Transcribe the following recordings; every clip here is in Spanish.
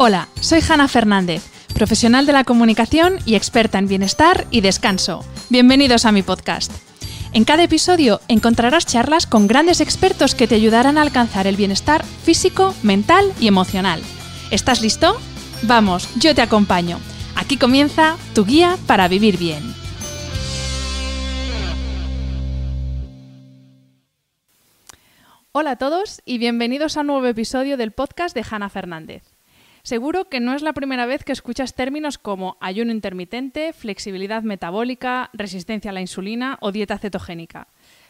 Hola, soy Hanna Fernández, profesional de la comunicación y experta en bienestar y descanso. Bienvenidos a mi podcast. En cada episodio encontrarás charlas con grandes expertos que te ayudarán a alcanzar el bienestar físico, mental y emocional. ¿Estás listo? Vamos, yo te acompaño. Aquí comienza tu guía para vivir bien. Hola a todos y bienvenidos a un nuevo episodio del podcast de Hanna Fernández. Seguro que no es la primera vez que escuchas términos como ayuno intermitente, flexibilidad metabólica, resistencia a la insulina o dieta cetogénica.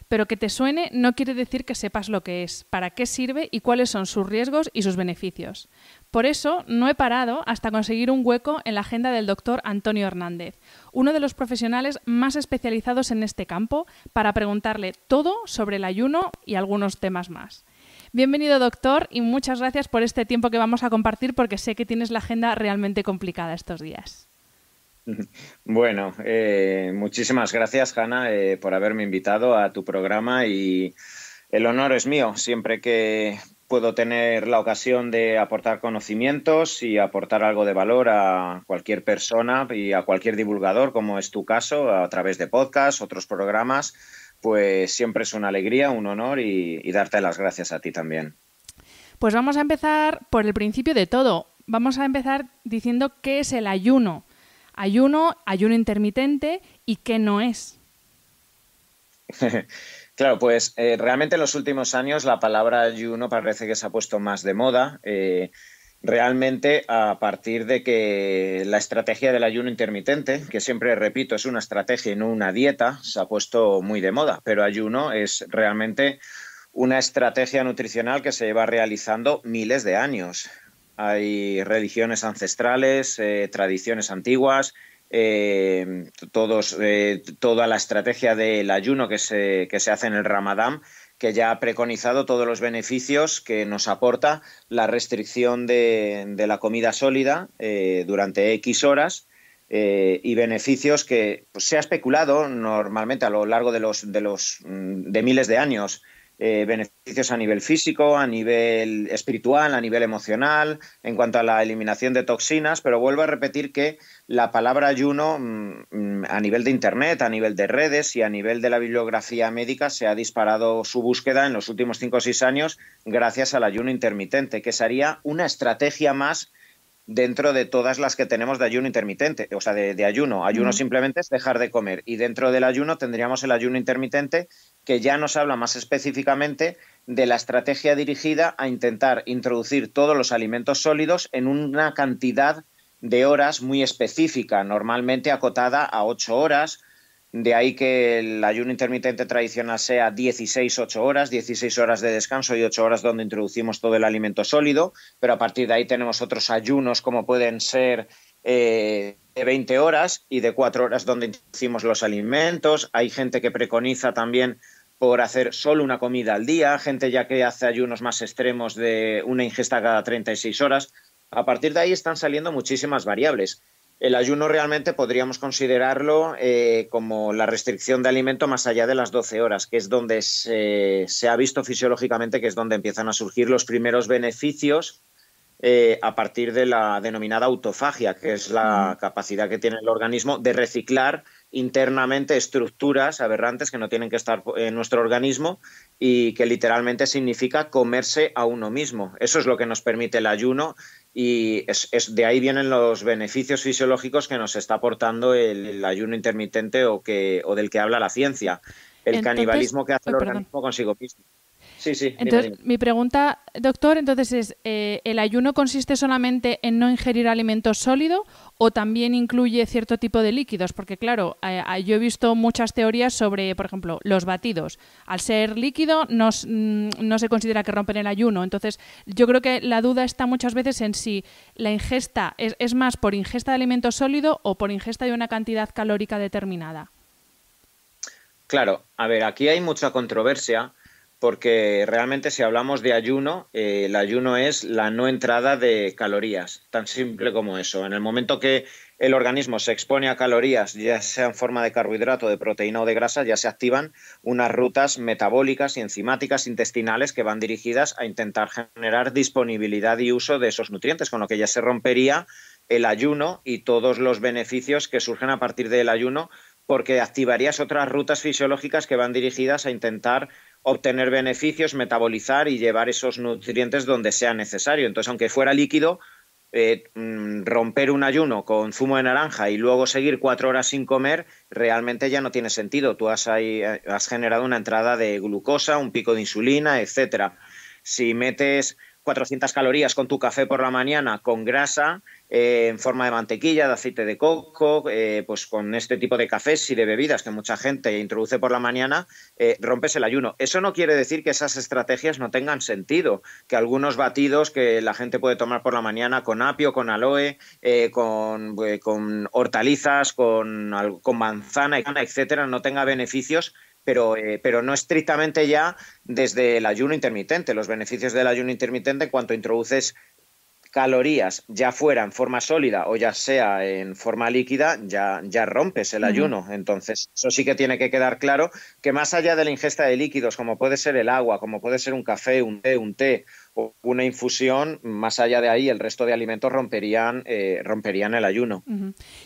Pero que te suene no quiere decir que sepas lo que es, para qué sirve y cuáles son sus riesgos y sus beneficios. Por eso no he parado hasta conseguir un hueco en la agenda del doctor Antonio Hernández, uno de los profesionales más especializados en este campo, para preguntarle todo sobre el ayuno y algunos temas más. Bienvenido, doctor, y muchas gracias por este tiempo que vamos a compartir porque sé que tienes la agenda realmente complicada estos días. Bueno, eh, muchísimas gracias, Hanna, eh, por haberme invitado a tu programa y el honor es mío. Siempre que puedo tener la ocasión de aportar conocimientos y aportar algo de valor a cualquier persona y a cualquier divulgador, como es tu caso, a través de podcasts, otros programas pues siempre es una alegría, un honor y, darte las gracias a ti también. Pues vamos a empezar por el principio de todo. Vamos a empezar diciendo qué es el ayuno. Ayuno, ayuno intermitente y qué no es. claro, pues eh, realmente en los últimos años la palabra ayuno parece que se ha puesto más de moda. Eh, realmente a partir de que la estrategia del ayuno intermitente, que siempre repito es una estrategia y no una dieta, se ha puesto muy de moda, pero ayuno es realmente una estrategia nutricional que se lleva realizando miles de años. Hay religiones ancestrales, eh, tradiciones antiguas, eh, eh, toda la estrategia del ayuno que se, que se hace en el ramadán que ya ha preconizado todos los beneficios que nos aporta la restricción de, la comida sólida eh, durante X horas eh, y beneficios que pues, se ha especulado normalmente a lo largo de de los mm, de miles de años eh, beneficios a nivel físico, a nivel espiritual, a nivel emocional, en cuanto a la eliminación de toxinas, pero vuelvo a repetir que la palabra ayuno mm, mm, a nivel de Internet, a nivel de redes y a nivel de la bibliografía médica se ha disparado su búsqueda en los últimos cinco o seis años gracias al ayuno intermitente, que sería una estrategia más dentro de todas las que tenemos de ayuno intermitente, o sea, de, ayuno. Ayuno simplemente es dejar de comer. Y dentro del ayuno tendríamos el ayuno intermitente, que ya nos habla más específicamente de la estrategia dirigida a intentar introducir todos los alimentos sólidos en una cantidad de horas muy específica, normalmente acotada a ocho horas de ahí que el ayuno intermitente tradicional sea 16-8 horas, 16 horas de descanso y 8 horas donde introducimos todo el alimento sólido, pero a partir de ahí tenemos otros ayunos como pueden ser eh, de 20 horas y de 4 horas donde introducimos los alimentos. Hay gente que preconiza también por hacer solo una comida al día, gente ya que hace ayunos más extremos de una ingesta cada 36 horas. A partir de ahí están saliendo muchísimas variables. El ayuno realmente podríamos considerarlo eh, como la restricción de alimento más allá de las 12 horas, que es donde eh, se, ha visto fisiológicamente que es donde empiezan a surgir los primeros beneficios eh, a partir de la denominada autofagia, que es la capacidad que tiene el organismo de reciclar internamente estructuras aberrantes que no tienen que estar en nuestro organismo y que literalmente significa comerse a uno mismo. Eso es lo que nos permite el ayuno y es, es, de ahí vienen los beneficios fisiológicos que nos está aportando el, ayuno intermitente o, que, o del que habla la ciencia, el canibalismo que hace el organismo consigo mismo. Entonces, mi pregunta, doctor, entonces es, eh, ¿el ayuno consiste solamente en no ingerir alimentos sólidos o también incluye cierto tipo de líquidos? Porque claro, eh, yo he visto muchas teorías sobre, por ejemplo, los batidos. Al ser líquido mm, no, se considera que rompen el ayuno. Entonces, yo creo que la duda está muchas veces en si la ingesta es, es más por ingesta de alimentos sólido o por ingesta de una cantidad calórica determinada. Claro, a ver, aquí hay mucha controversia porque realmente si hablamos de ayuno, eh, el ayuno es la no entrada de calorías, tan simple como eso. En el momento que el organismo se expone a calorías, ya sea en forma de carbohidrato, de proteína o de grasa, ya se activan unas rutas metabólicas y enzimáticas intestinales que van dirigidas a intentar generar disponibilidad y uso de esos nutrientes, con lo que ya se rompería el ayuno y todos los beneficios que surgen a partir del ayuno, porque activarías otras rutas fisiológicas que van dirigidas a intentar obtener beneficios, metabolizar y llevar esos nutrientes donde sea necesario. Entonces, aunque fuera líquido, eh, mm, romper un ayuno con zumo de naranja y luego seguir cuatro horas sin comer, realmente ya no tiene sentido. Tú has, eh, has generado una entrada de glucosa, un pico de insulina, etcétera. Si metes 400 calorías con tu café por la mañana con grasa eh, en forma de mantequilla, de aceite de coco, eh, pues con este tipo de cafés y de bebidas que mucha gente introduce por la mañana, eh, rompes el ayuno. Eso no quiere decir que esas estrategias no tengan sentido, que algunos batidos que la gente puede tomar por la mañana con apio, con aloe, con, con, hortalizas, con, con manzana, etcétera, no tenga beneficios pero, eh, pero no estrictamente ya desde el ayuno intermitente. Los beneficios del ayuno intermitente cuando cuanto introduces calorías, ya fuera en forma sólida o ya sea en forma líquida, ya, ya rompes el ayuno. Entonces, eso sí que tiene que quedar claro que más allá de la ingesta de líquidos, como puede ser el agua, como puede ser un café, un té, un té, una infusión, más allá de ahí el resto de alimentos romperían, eh, romperían el ayuno.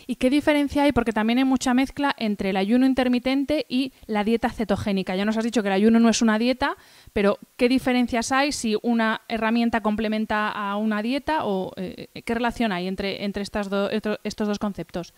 ¿Y qué diferencia hay? Porque también hay mucha mezcla entre el ayuno intermitente y la dieta cetogénica. Ya nos has dicho que el ayuno no es una dieta, pero ¿qué diferencias hay si una herramienta complementa a una dieta o eh, qué relación hay entre, entre estos dos conceptos?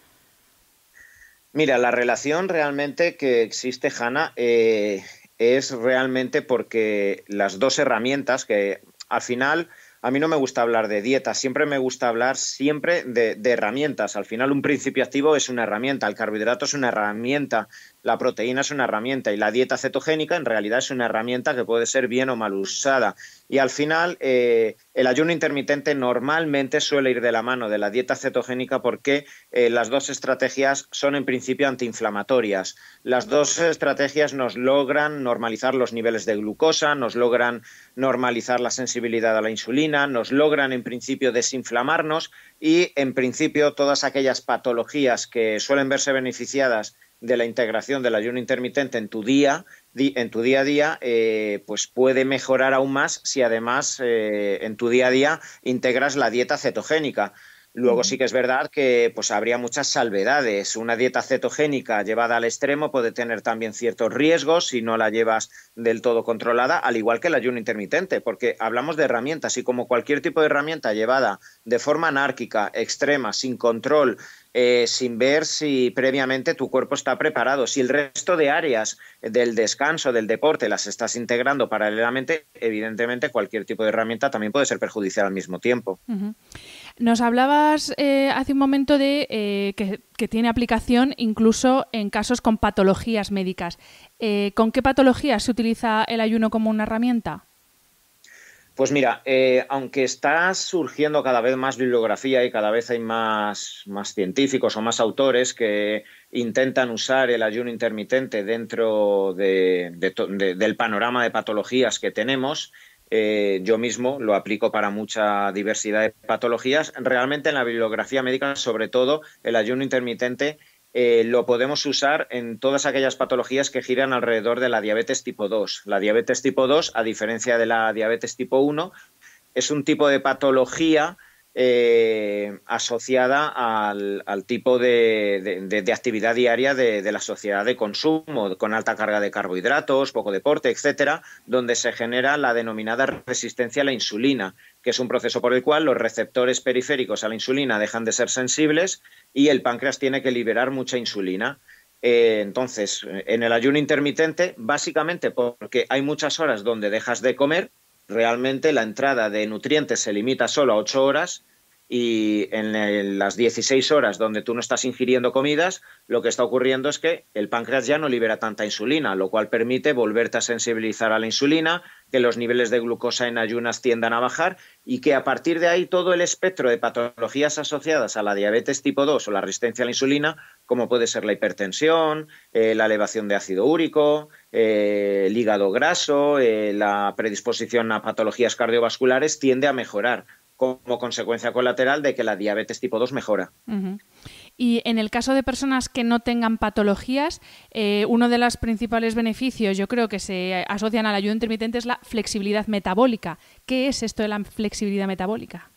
Mira, la relación realmente que existe, Hanna, eh, es realmente porque las dos herramientas, que al final, a mí no me gusta hablar de dieta, siempre me gusta hablar siempre de, de herramientas. Al final, un principio activo es una herramienta, el carbohidrato es una herramienta la proteína es una herramienta y la dieta cetogénica en realidad es una herramienta que puede ser bien o mal usada. Y al final, eh, el ayuno intermitente normalmente suele ir de la mano de la dieta cetogénica porque eh, las dos estrategias son en principio antiinflamatorias. Las dos estrategias nos logran normalizar los niveles de glucosa, nos logran normalizar la sensibilidad a la insulina, nos logran en principio desinflamarnos y en principio todas aquellas patologías que suelen verse beneficiadas de la integración del ayuno intermitente en tu día, en tu día a día, eh, pues puede mejorar aún más si además eh, en tu día a día integras la dieta cetogénica. Luego sí que es verdad que pues habría muchas salvedades. Una dieta cetogénica llevada al extremo puede tener también ciertos riesgos si no la llevas del todo controlada, al igual que el ayuno intermitente, porque hablamos de herramientas y como cualquier tipo de herramienta llevada de forma anárquica, extrema, sin control, eh, sin ver si previamente tu cuerpo está preparado. Si el resto de áreas del descanso, del deporte, las estás integrando paralelamente, evidentemente cualquier tipo de herramienta también puede ser perjudicial al mismo tiempo. Nos hablabas eh, hace un momento de eh, que, que, tiene aplicación incluso en casos con patologías médicas. ¿Con qué patologías se utiliza el ayuno como una herramienta? Pues mira, eh, aunque está surgiendo cada vez más bibliografía y cada vez hay más, más científicos o más autores que intentan usar el ayuno intermitente dentro del panorama de patologías que tenemos, eh, yo mismo lo aplico para mucha diversidad de patologías. Realmente en la bibliografía médica, sobre todo, el ayuno intermitente eh, lo podemos usar en todas aquellas patologías que giran alrededor de la diabetes tipo 2. La diabetes tipo 2, a diferencia de la diabetes tipo 1, es un tipo de patología eh, asociada al, tipo de, de, actividad diaria de, la sociedad de consumo, con alta carga de carbohidratos, poco deporte, etcétera, donde se genera la denominada resistencia a la insulina, que es un proceso por el cual los receptores periféricos a la insulina dejan de ser sensibles y el páncreas tiene que liberar mucha insulina. Eh, entonces, en el ayuno intermitente, básicamente porque hay muchas horas donde dejas de comer, realmente la entrada de nutrientes se limita solo a ocho horas y en las 16 horas donde tú no estás ingiriendo comidas, lo que está ocurriendo es que el páncreas ya no libera tanta insulina, lo cual permite volverte a sensibilizar a la insulina, que los niveles de glucosa en ayunas tiendan a bajar y que a partir de ahí todo el espectro de patologías asociadas a la diabetes tipo 2 o la resistencia a la insulina, como puede ser la hipertensión, eh, la elevación de ácido úrico, eh, el hígado graso, eh, la predisposición a patologías cardiovasculares, tiende a mejorar como consecuencia colateral de que la diabetes tipo 2 mejora. Y en el caso de personas que no tengan patologías, eh, uno de los principales beneficios yo creo que se asocian al ayuno intermitente es la flexibilidad metabólica. ¿Qué es esto de la flexibilidad metabólica?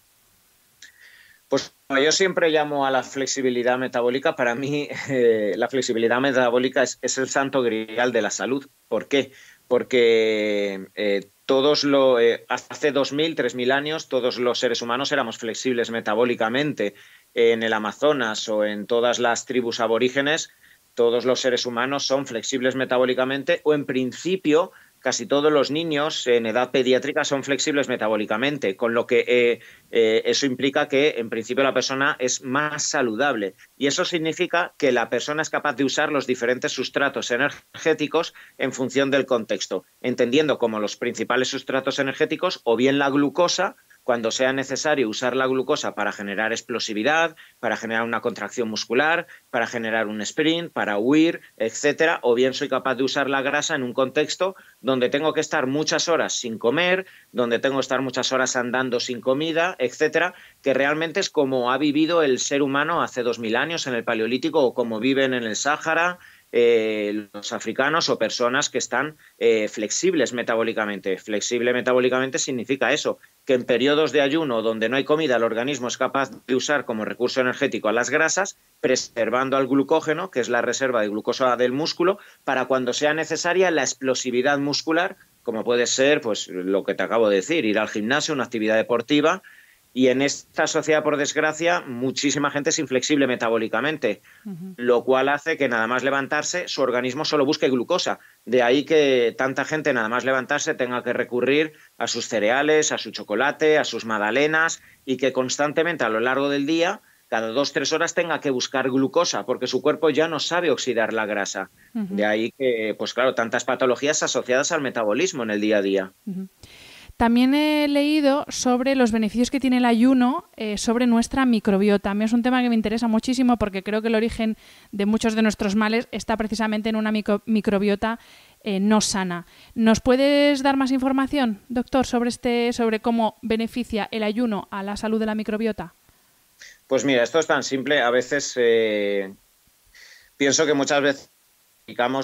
Pues yo siempre llamo a la flexibilidad metabólica, para mí eh, la flexibilidad metabólica es, el santo grial de la salud. ¿Por qué? Porque eh, todos lo, eh, hace 2.000, 3.000 años todos los seres humanos éramos flexibles metabólicamente. En el Amazonas o en todas las tribus aborígenes, todos los seres humanos son flexibles metabólicamente o en principio casi todos los niños en edad pediátrica son flexibles metabólicamente, con lo que eh, eh, eso implica que en principio la persona es más saludable. Y eso significa que la persona es capaz de usar los diferentes sustratos energéticos en función del contexto, entendiendo como los principales sustratos energéticos o bien la glucosa, cuando sea necesario usar la glucosa para generar explosividad, para generar una contracción muscular, para generar un sprint, para huir, etcétera, o bien soy capaz de usar la grasa en un contexto donde tengo que estar muchas horas sin comer, donde tengo que estar muchas horas andando sin comida, etcétera, que realmente es como ha vivido el ser humano hace dos 2000 años en el Paleolítico o como viven en el Sáhara, eh, los africanos o personas que están eh, flexibles metabólicamente. Flexible metabólicamente significa eso, que en periodos de ayuno donde no hay comida el organismo es capaz de usar como recurso energético a las grasas, preservando al glucógeno, que es la reserva de glucosa del músculo, para cuando sea necesaria la explosividad muscular como puede ser pues lo que te acabo de decir, ir al gimnasio, una actividad deportiva y en esta sociedad, por desgracia, muchísima gente es inflexible metabólicamente, lo cual hace que nada más levantarse su organismo solo busque glucosa. De ahí que tanta gente nada más levantarse tenga que recurrir a sus cereales, a su chocolate, a sus magdalenas y que constantemente a lo largo del día cada dos, tres horas tenga que buscar glucosa, porque su cuerpo ya no sabe oxidar la grasa. De ahí que, pues claro, tantas patologías asociadas al metabolismo en el día a día. También he leído sobre los beneficios que tiene el ayuno eh, sobre nuestra microbiota. A mí es un tema que me interesa muchísimo porque creo que el origen de muchos de nuestros males está precisamente en una microbiota eh, no sana. ¿Nos puedes dar más información, doctor, sobre este, sobre cómo beneficia el ayuno a la salud de la microbiota? Pues mira, esto es tan simple. A veces eh, pienso que muchas veces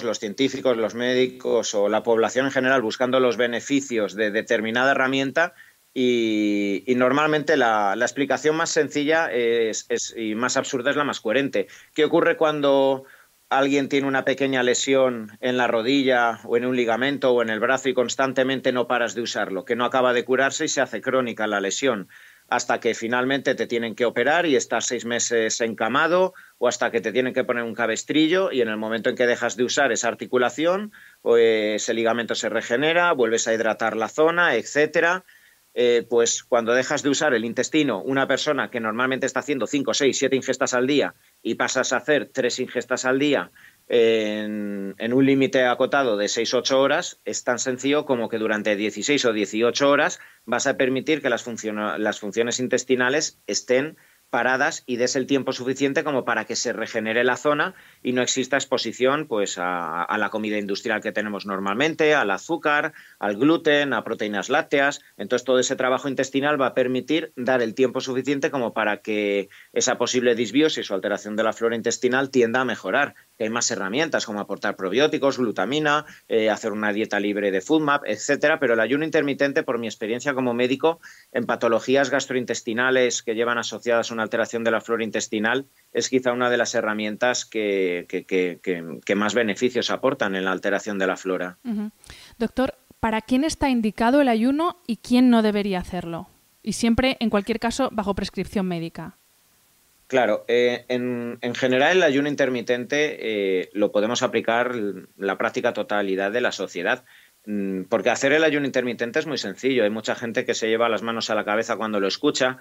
los científicos, los médicos o la población en general buscando los beneficios de determinada herramienta y, normalmente la, explicación más sencilla y más absurda es la más coherente. ¿Qué ocurre cuando alguien tiene una pequeña lesión en la rodilla o en un ligamento o en el brazo y constantemente no paras de usarlo, que no acaba de curarse y se hace crónica la lesión, hasta que finalmente te tienen que operar y estás seis meses encamado o hasta que te tienen que poner un cabestrillo y en el momento en que dejas de usar esa articulación, pues, ese ligamento se regenera, vuelves a hidratar la zona, etc. Eh, pues cuando dejas de usar el intestino, una persona que normalmente está haciendo 5, 6, 7 ingestas al día y pasas a hacer 3 ingestas al día en, un límite acotado de 6, 8 horas, es tan sencillo como que durante 16 o 18 horas vas a permitir que las, las funciones intestinales estén paradas y des el tiempo suficiente como para que se regenere la zona y no exista exposición pues, a, a, la comida industrial que tenemos normalmente, al azúcar, al gluten, a proteínas lácteas. Entonces todo ese trabajo intestinal va a permitir dar el tiempo suficiente como para que esa posible disbiosis o alteración de la flora intestinal tienda a mejorar hay más herramientas como aportar probióticos, glutamina, eh, hacer una dieta libre de FoodMap, etcétera, pero el ayuno intermitente, por mi experiencia como médico, en patologías gastrointestinales que llevan asociadas una alteración de la flora intestinal, es quizá una de las herramientas que, más beneficios aportan en la alteración de la flora. Doctor, ¿para quién está indicado el ayuno y quién no debería hacerlo? Y siempre, en cualquier caso, bajo prescripción médica. Claro, eh, en, general el ayuno intermitente eh, lo podemos aplicar la práctica totalidad de la sociedad, mm, porque hacer el ayuno intermitente es muy sencillo. Hay mucha gente que se lleva las manos a la cabeza cuando lo escucha.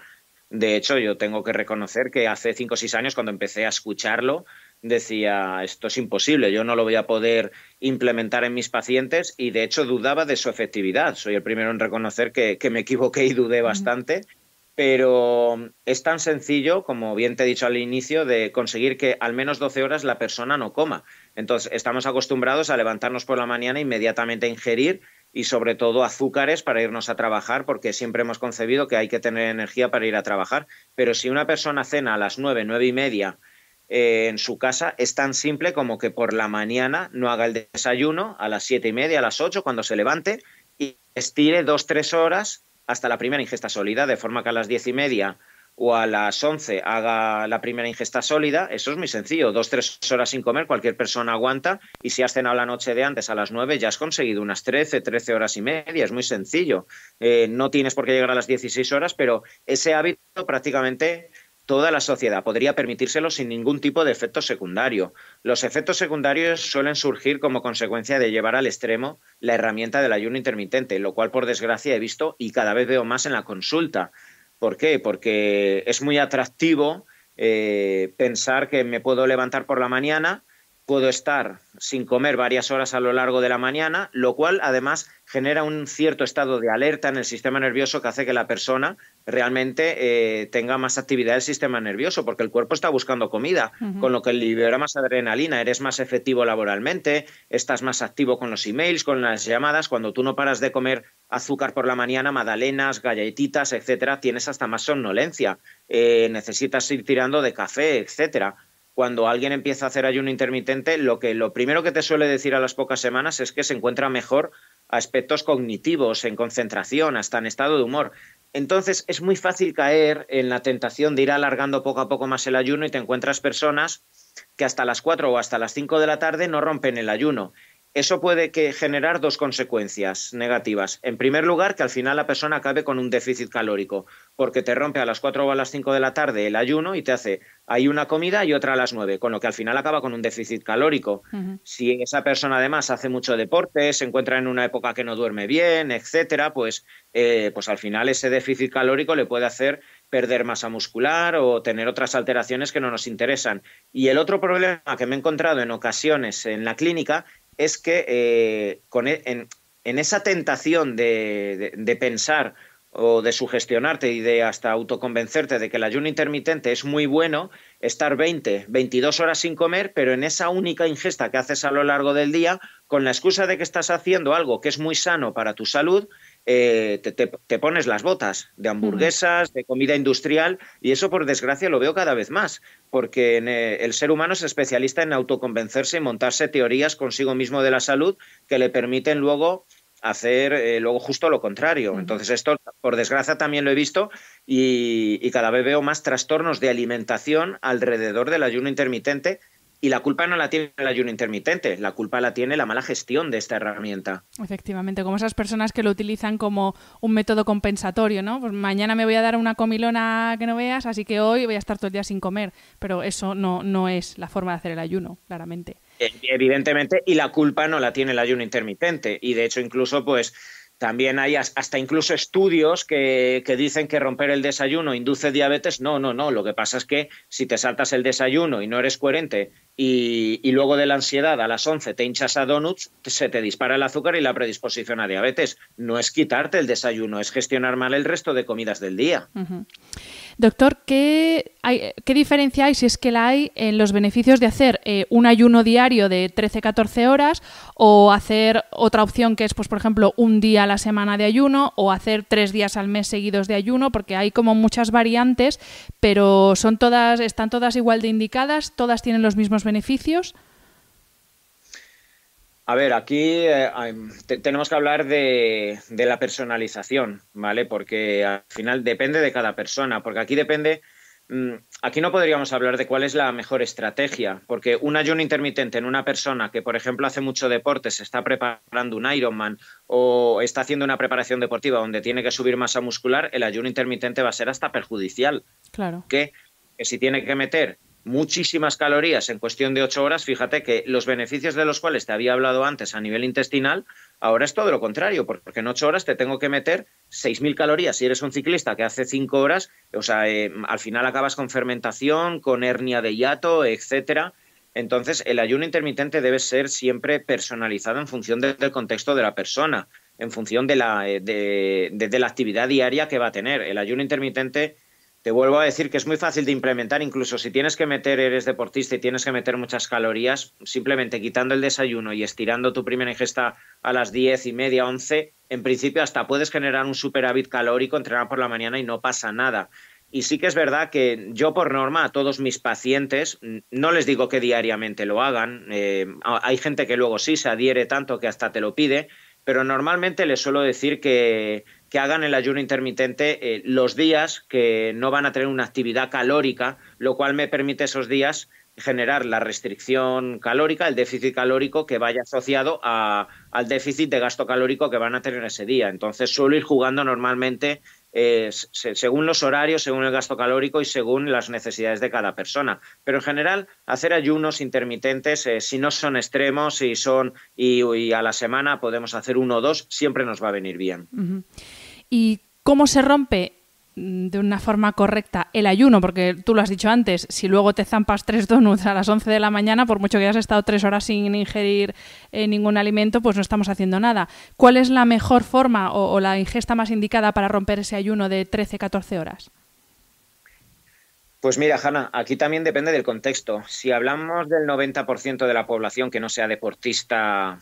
De hecho, yo tengo que reconocer que hace cinco o seis años, cuando empecé a escucharlo, decía, esto es imposible, yo no lo voy a poder implementar en mis pacientes y de hecho dudaba de su efectividad. Soy el primero en reconocer que, me equivoqué y dudé bastante pero es tan sencillo, como bien te he dicho al inicio, de conseguir que al menos 12 horas la persona no coma. Entonces, estamos acostumbrados a levantarnos por la mañana inmediatamente a ingerir y sobre todo azúcares para irnos a trabajar, porque siempre hemos concebido que hay que tener energía para ir a trabajar. Pero si una persona cena a las 9, 9 y media eh, en su casa, es tan simple como que por la mañana no haga el desayuno a las 7 y media, a las 8, cuando se levante, y estire 2, 3 horas hasta la primera ingesta sólida, de forma que a las diez y media o a las once haga la primera ingesta sólida, eso es muy sencillo. Dos, tres horas sin comer, cualquier persona aguanta. Y si has cenado la noche de antes a las nueve ya has conseguido unas trece, trece horas y media. Es muy sencillo. Eh, no tienes por qué llegar a las dieciséis horas, pero ese hábito prácticamente Toda la sociedad podría permitírselo sin ningún tipo de efecto secundario. Los efectos secundarios suelen surgir como consecuencia de llevar al extremo la herramienta del ayuno intermitente, lo cual por desgracia he visto y cada vez veo más en la consulta. ¿Por qué? Porque es muy atractivo eh, pensar que me puedo levantar por la mañana, puedo estar sin comer varias horas a lo largo de la mañana, lo cual además genera un cierto estado de alerta en el sistema nervioso que hace que la persona realmente eh, tenga más actividad del sistema nervioso, porque el cuerpo está buscando comida, con lo que libera más adrenalina, eres más efectivo laboralmente, estás más activo con los emails, con las llamadas, cuando tú no paras de comer azúcar por la mañana, magdalenas, galletitas, etcétera, tienes hasta más somnolencia, eh, necesitas ir tirando de café, etcétera cuando alguien empieza a hacer ayuno intermitente, lo, que, lo primero que te suele decir a las pocas semanas es que se encuentra mejor a aspectos cognitivos, en concentración, hasta en estado de humor. Entonces es muy fácil caer en la tentación de ir alargando poco a poco más el ayuno y te encuentras personas que hasta las 4 o hasta las 5 de la tarde no rompen el ayuno eso puede que generar dos consecuencias negativas. En primer lugar, que al final la persona acabe con un déficit calórico, porque te rompe a las 4 o a las 5 de la tarde el ayuno y te hace, hay una comida y otra a las 9, con lo que al final acaba con un déficit calórico. Si esa persona además hace mucho deporte, se encuentra en una época que no duerme bien, etcétera, pues, eh, pues al final ese déficit calórico le puede hacer perder masa muscular o tener otras alteraciones que no nos interesan. Y el otro problema que me he encontrado en ocasiones en la clínica es que eh, e, en, esa tentación de, de, pensar o de sugestionarte y de hasta autoconvencerte de que el ayuno intermitente es muy bueno, estar 20, 22 horas sin comer, pero en esa única ingesta que haces a lo largo del día, con la excusa de que estás haciendo algo que es muy sano para tu salud, eh, te, pones las botas de hamburguesas, de comida industrial, y eso por desgracia lo veo cada vez más, porque eh, el ser humano es especialista en autoconvencerse y montarse teorías consigo mismo de la salud que le permiten luego hacer eh, luego justo lo contrario. Entonces esto, por desgracia, también lo he visto y cada vez veo más trastornos de alimentación alrededor del ayuno intermitente y la culpa no la tiene el ayuno intermitente, la culpa la tiene la mala gestión de esta herramienta. Efectivamente, como esas personas que lo utilizan como un método compensatorio, ¿no? Pues mañana me voy a dar una comilona que no veas, así que hoy voy a estar todo el día sin comer. Pero eso no, no es la forma de hacer el ayuno, claramente. Eh, evidentemente, y la culpa no la tiene el ayuno intermitente. Y de hecho, incluso, pues también hay hasta incluso estudios que, que, dicen que romper el desayuno induce diabetes. No, no, no. Lo que pasa es que si te saltas el desayuno y no eres coherente y, y luego de la ansiedad a las 11 te hinchas a donuts, se te dispara el azúcar y la predisposición a diabetes. No es quitarte el desayuno, es gestionar mal el resto de comidas del día. Doctor, ¿qué, hay, diferencia hay, si es que la hay, en los beneficios de hacer eh, un ayuno diario de 13-14 horas o hacer otra opción que es, pues, por ejemplo, un día a la semana de ayuno o hacer tres días al mes seguidos de ayuno? Porque hay como muchas variantes, pero son todas, ¿están todas igual de indicadas? ¿Todas tienen los mismos beneficios? A ver, aquí eh, tenemos que hablar de, la personalización, ¿vale? Porque al final depende de cada persona, porque aquí depende, mm, aquí no podríamos hablar de cuál es la mejor estrategia, porque un ayuno intermitente en una persona que, por ejemplo, hace mucho deporte, se está preparando un Ironman o está haciendo una preparación deportiva donde tiene que subir masa muscular, el ayuno intermitente va a ser hasta perjudicial. Claro. Que, que si tiene que meter muchísimas calorías en cuestión de ocho horas, fíjate que los beneficios de los cuales te había hablado antes a nivel intestinal, ahora es todo lo contrario, porque en ocho horas te tengo que meter 6.000 calorías. Si eres un ciclista que hace cinco horas, o sea, eh, al final acabas con fermentación, con hernia de hiato, etcétera. Entonces, el ayuno intermitente debe ser siempre personalizado en función del contexto de la persona, en función de la, eh, de la actividad diaria que va a tener. El ayuno intermitente te vuelvo a decir que es muy fácil de implementar, incluso si tienes que meter, eres deportista y tienes que meter muchas calorías, simplemente quitando el desayuno y estirando tu primera ingesta a las 10 y media, 11, en principio hasta puedes generar un superávit calórico, entrenar por la mañana y no pasa nada. Y sí que es verdad que yo por norma a todos mis pacientes no les digo que diariamente lo hagan. Eh, hay gente que luego sí se adhiere tanto que hasta te lo pide, pero normalmente les suelo decir que que hagan el ayuno intermitente eh, los días que no van a tener una actividad calórica, lo cual me permite esos días generar la restricción calórica, el déficit calórico que vaya asociado a, al déficit de gasto calórico que van a tener ese día. Entonces suelo ir jugando normalmente eh, según los horarios, según el gasto calórico y según las necesidades de cada persona. Pero en general, hacer ayunos intermitentes, eh, si no son extremos y son, y, a la semana podemos hacer uno o dos, siempre nos va a venir bien. ¿Y cómo se rompe mm, de una forma correcta el ayuno, porque tú lo has dicho antes, si luego te zampas tres donuts a las 11 de la mañana, por mucho que hayas estado tres horas sin ingerir eh, ningún alimento, pues no estamos haciendo nada. ¿Cuál es la mejor forma o, o la ingesta más indicada para romper ese ayuno de 13-14 horas? Pues mira, Hanna, aquí también depende del contexto. Si hablamos del 90% de la población que no sea deportista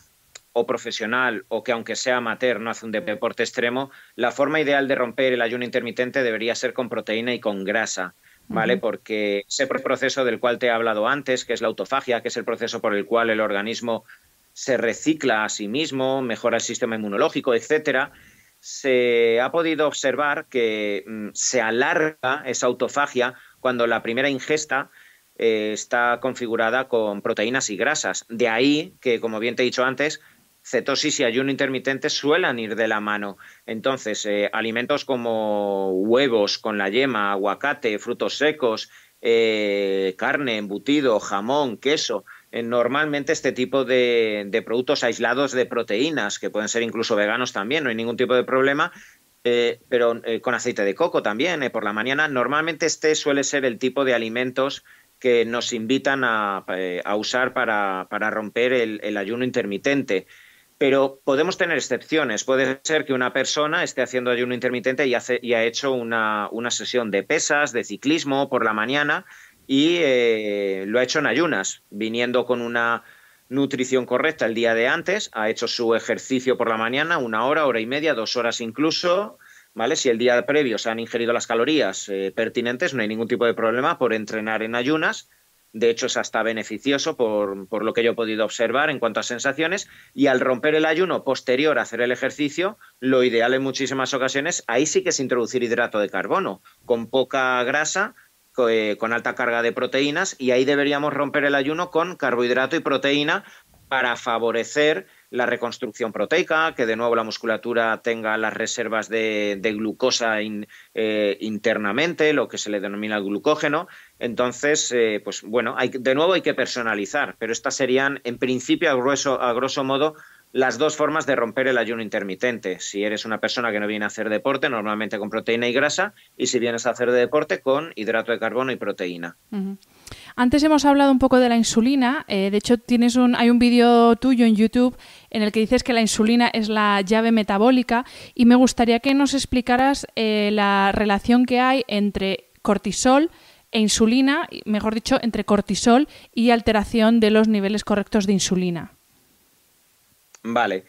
o profesional o que aunque sea amateur no hace un deporte extremo, la forma ideal de romper el ayuno intermitente debería ser con proteína y con grasa. ¿vale? Porque ese proceso del cual te he hablado antes, que es la autofagia, que es el proceso por el cual el organismo se recicla a sí mismo, mejora el sistema inmunológico, etcétera, se ha podido observar que mm, se alarga esa autofagia cuando la primera ingesta eh, está configurada con proteínas y grasas. De ahí que, como bien te he dicho antes, cetosis y ayuno intermitente suelen ir de la mano. Entonces, eh, alimentos como huevos con la yema, aguacate, frutos secos, eh, carne, embutido, jamón, queso, eh, normalmente este tipo de, productos aislados de proteínas, que pueden ser incluso veganos también, no hay ningún tipo de problema, pero con aceite de coco también, por la mañana, normalmente este suele ser el tipo de alimentos que nos invitan a, usar para, romper el, ayuno intermitente. Pero podemos tener excepciones. Puede ser que una persona esté haciendo ayuno intermitente y, ha hecho una, sesión de pesas, de ciclismo por la mañana y eh, lo ha hecho en ayunas, viniendo con una nutrición correcta el día de antes, ha hecho su ejercicio por la mañana, una hora, hora y media, dos horas incluso, ¿vale? Si el día previo se han ingerido las calorías eh, pertinentes, no hay ningún tipo de problema por entrenar en ayunas de hecho, es hasta beneficioso por, lo que yo he podido observar en cuanto a sensaciones. Y al romper el ayuno posterior a hacer el ejercicio, lo ideal en muchísimas ocasiones, ahí sí que es introducir hidrato de carbono, con poca grasa, eh, con alta carga de proteínas, y ahí deberíamos romper el ayuno con carbohidrato y proteína para favorecer la reconstrucción proteica, que de nuevo la musculatura tenga las reservas de, glucosa eh, internamente, lo que se le denomina glucógeno. Entonces, eh, pues bueno, hay, de nuevo hay que personalizar, pero estas serían, en principio, a a grosso modo, las dos formas de romper el ayuno intermitente. Si eres una persona que no viene a hacer deporte, normalmente con proteína y grasa, y si vienes a hacer deporte, con hidrato de carbono y proteína. Antes hemos hablado un poco de la insulina. Eh, de hecho, tienes un, hay un vídeo tuyo en YouTube en el que dices que la insulina es la llave metabólica y me gustaría que nos explicaras eh, la relación que hay entre cortisol e insulina, mejor dicho, entre cortisol y alteración de los niveles correctos de insulina. Vale.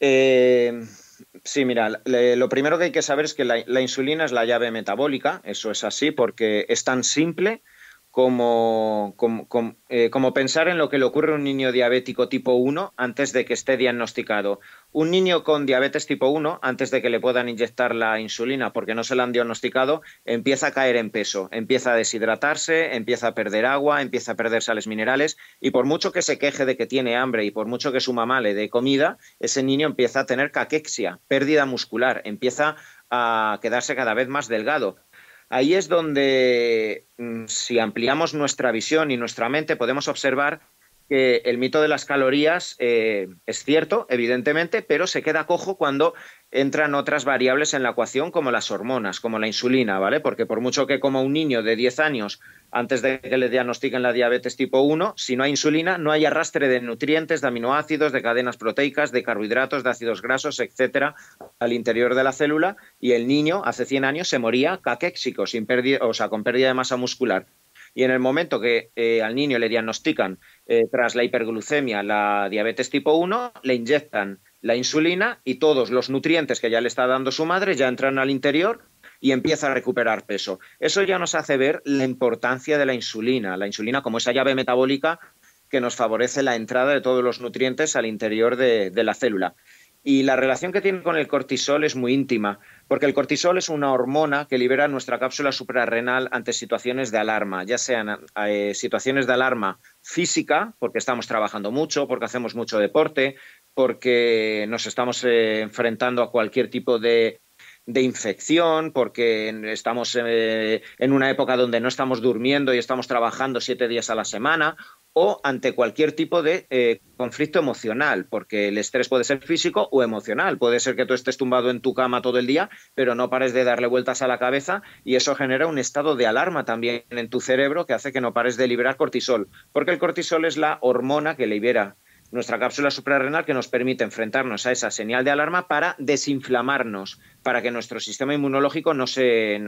Eh, sí, mira, lo primero que hay que saber es que la, insulina es la llave metabólica, eso es así, porque es tan simple como, eh, como, pensar en lo que le ocurre a un niño diabético tipo 1 antes de que esté diagnosticado. Un niño con diabetes tipo 1, antes de que le puedan inyectar la insulina porque no se la han diagnosticado, empieza a caer en peso, empieza a deshidratarse, empieza a perder agua, empieza a perder sales minerales y por mucho que se queje de que tiene hambre y por mucho que su mamá le dé comida, ese niño empieza a tener caquexia, pérdida muscular, empieza a quedarse cada vez más delgado Ahí es donde, mm, si ampliamos nuestra visión y nuestra mente, podemos observar que el mito de las calorías eh, es cierto, evidentemente, pero se queda cojo cuando entran otras variables en la ecuación como las hormonas, como la insulina, ¿vale? Porque por mucho que como un niño de 10 años antes de que le diagnostiquen la diabetes tipo 1, si no hay insulina, no hay arrastre de nutrientes, de aminoácidos, de cadenas proteicas, de carbohidratos, de ácidos grasos, etcétera, al interior de la célula y el niño hace 100 años se moría caquéxico, sin pérdida, o sea, con pérdida de masa muscular. Y en el momento que eh, al niño le diagnostican eh, tras la hiperglucemia la diabetes tipo 1, le inyectan la insulina y todos los nutrientes que ya le está dando su madre ya entran al interior y empieza a recuperar peso. Eso ya nos hace ver la importancia de la insulina, la insulina como esa llave metabólica que nos favorece la entrada de todos los nutrientes al interior de la célula. Y la relación que tiene con el cortisol es muy íntima porque el cortisol es una hormona que libera nuestra cápsula suprarrenal ante situaciones de alarma, ya sean eh, situaciones de alarma física, porque estamos trabajando mucho, porque hacemos mucho deporte, porque nos estamos eh, enfrentando a cualquier tipo de, infección, porque estamos eh, en una época donde no estamos durmiendo y estamos trabajando siete días a la semana, o ante cualquier tipo de eh, conflicto emocional, porque el estrés puede ser físico o emocional. Puede ser que tú estés tumbado en tu cama todo el día, pero no pares de darle vueltas a la cabeza y eso genera un estado de alarma también en tu cerebro que hace que no pares de liberar cortisol, porque el cortisol es la hormona que libera nuestra cápsula suprarrenal que nos permite enfrentarnos a esa señal de alarma para desinflamarnos, para que nuestro sistema inmunológico no se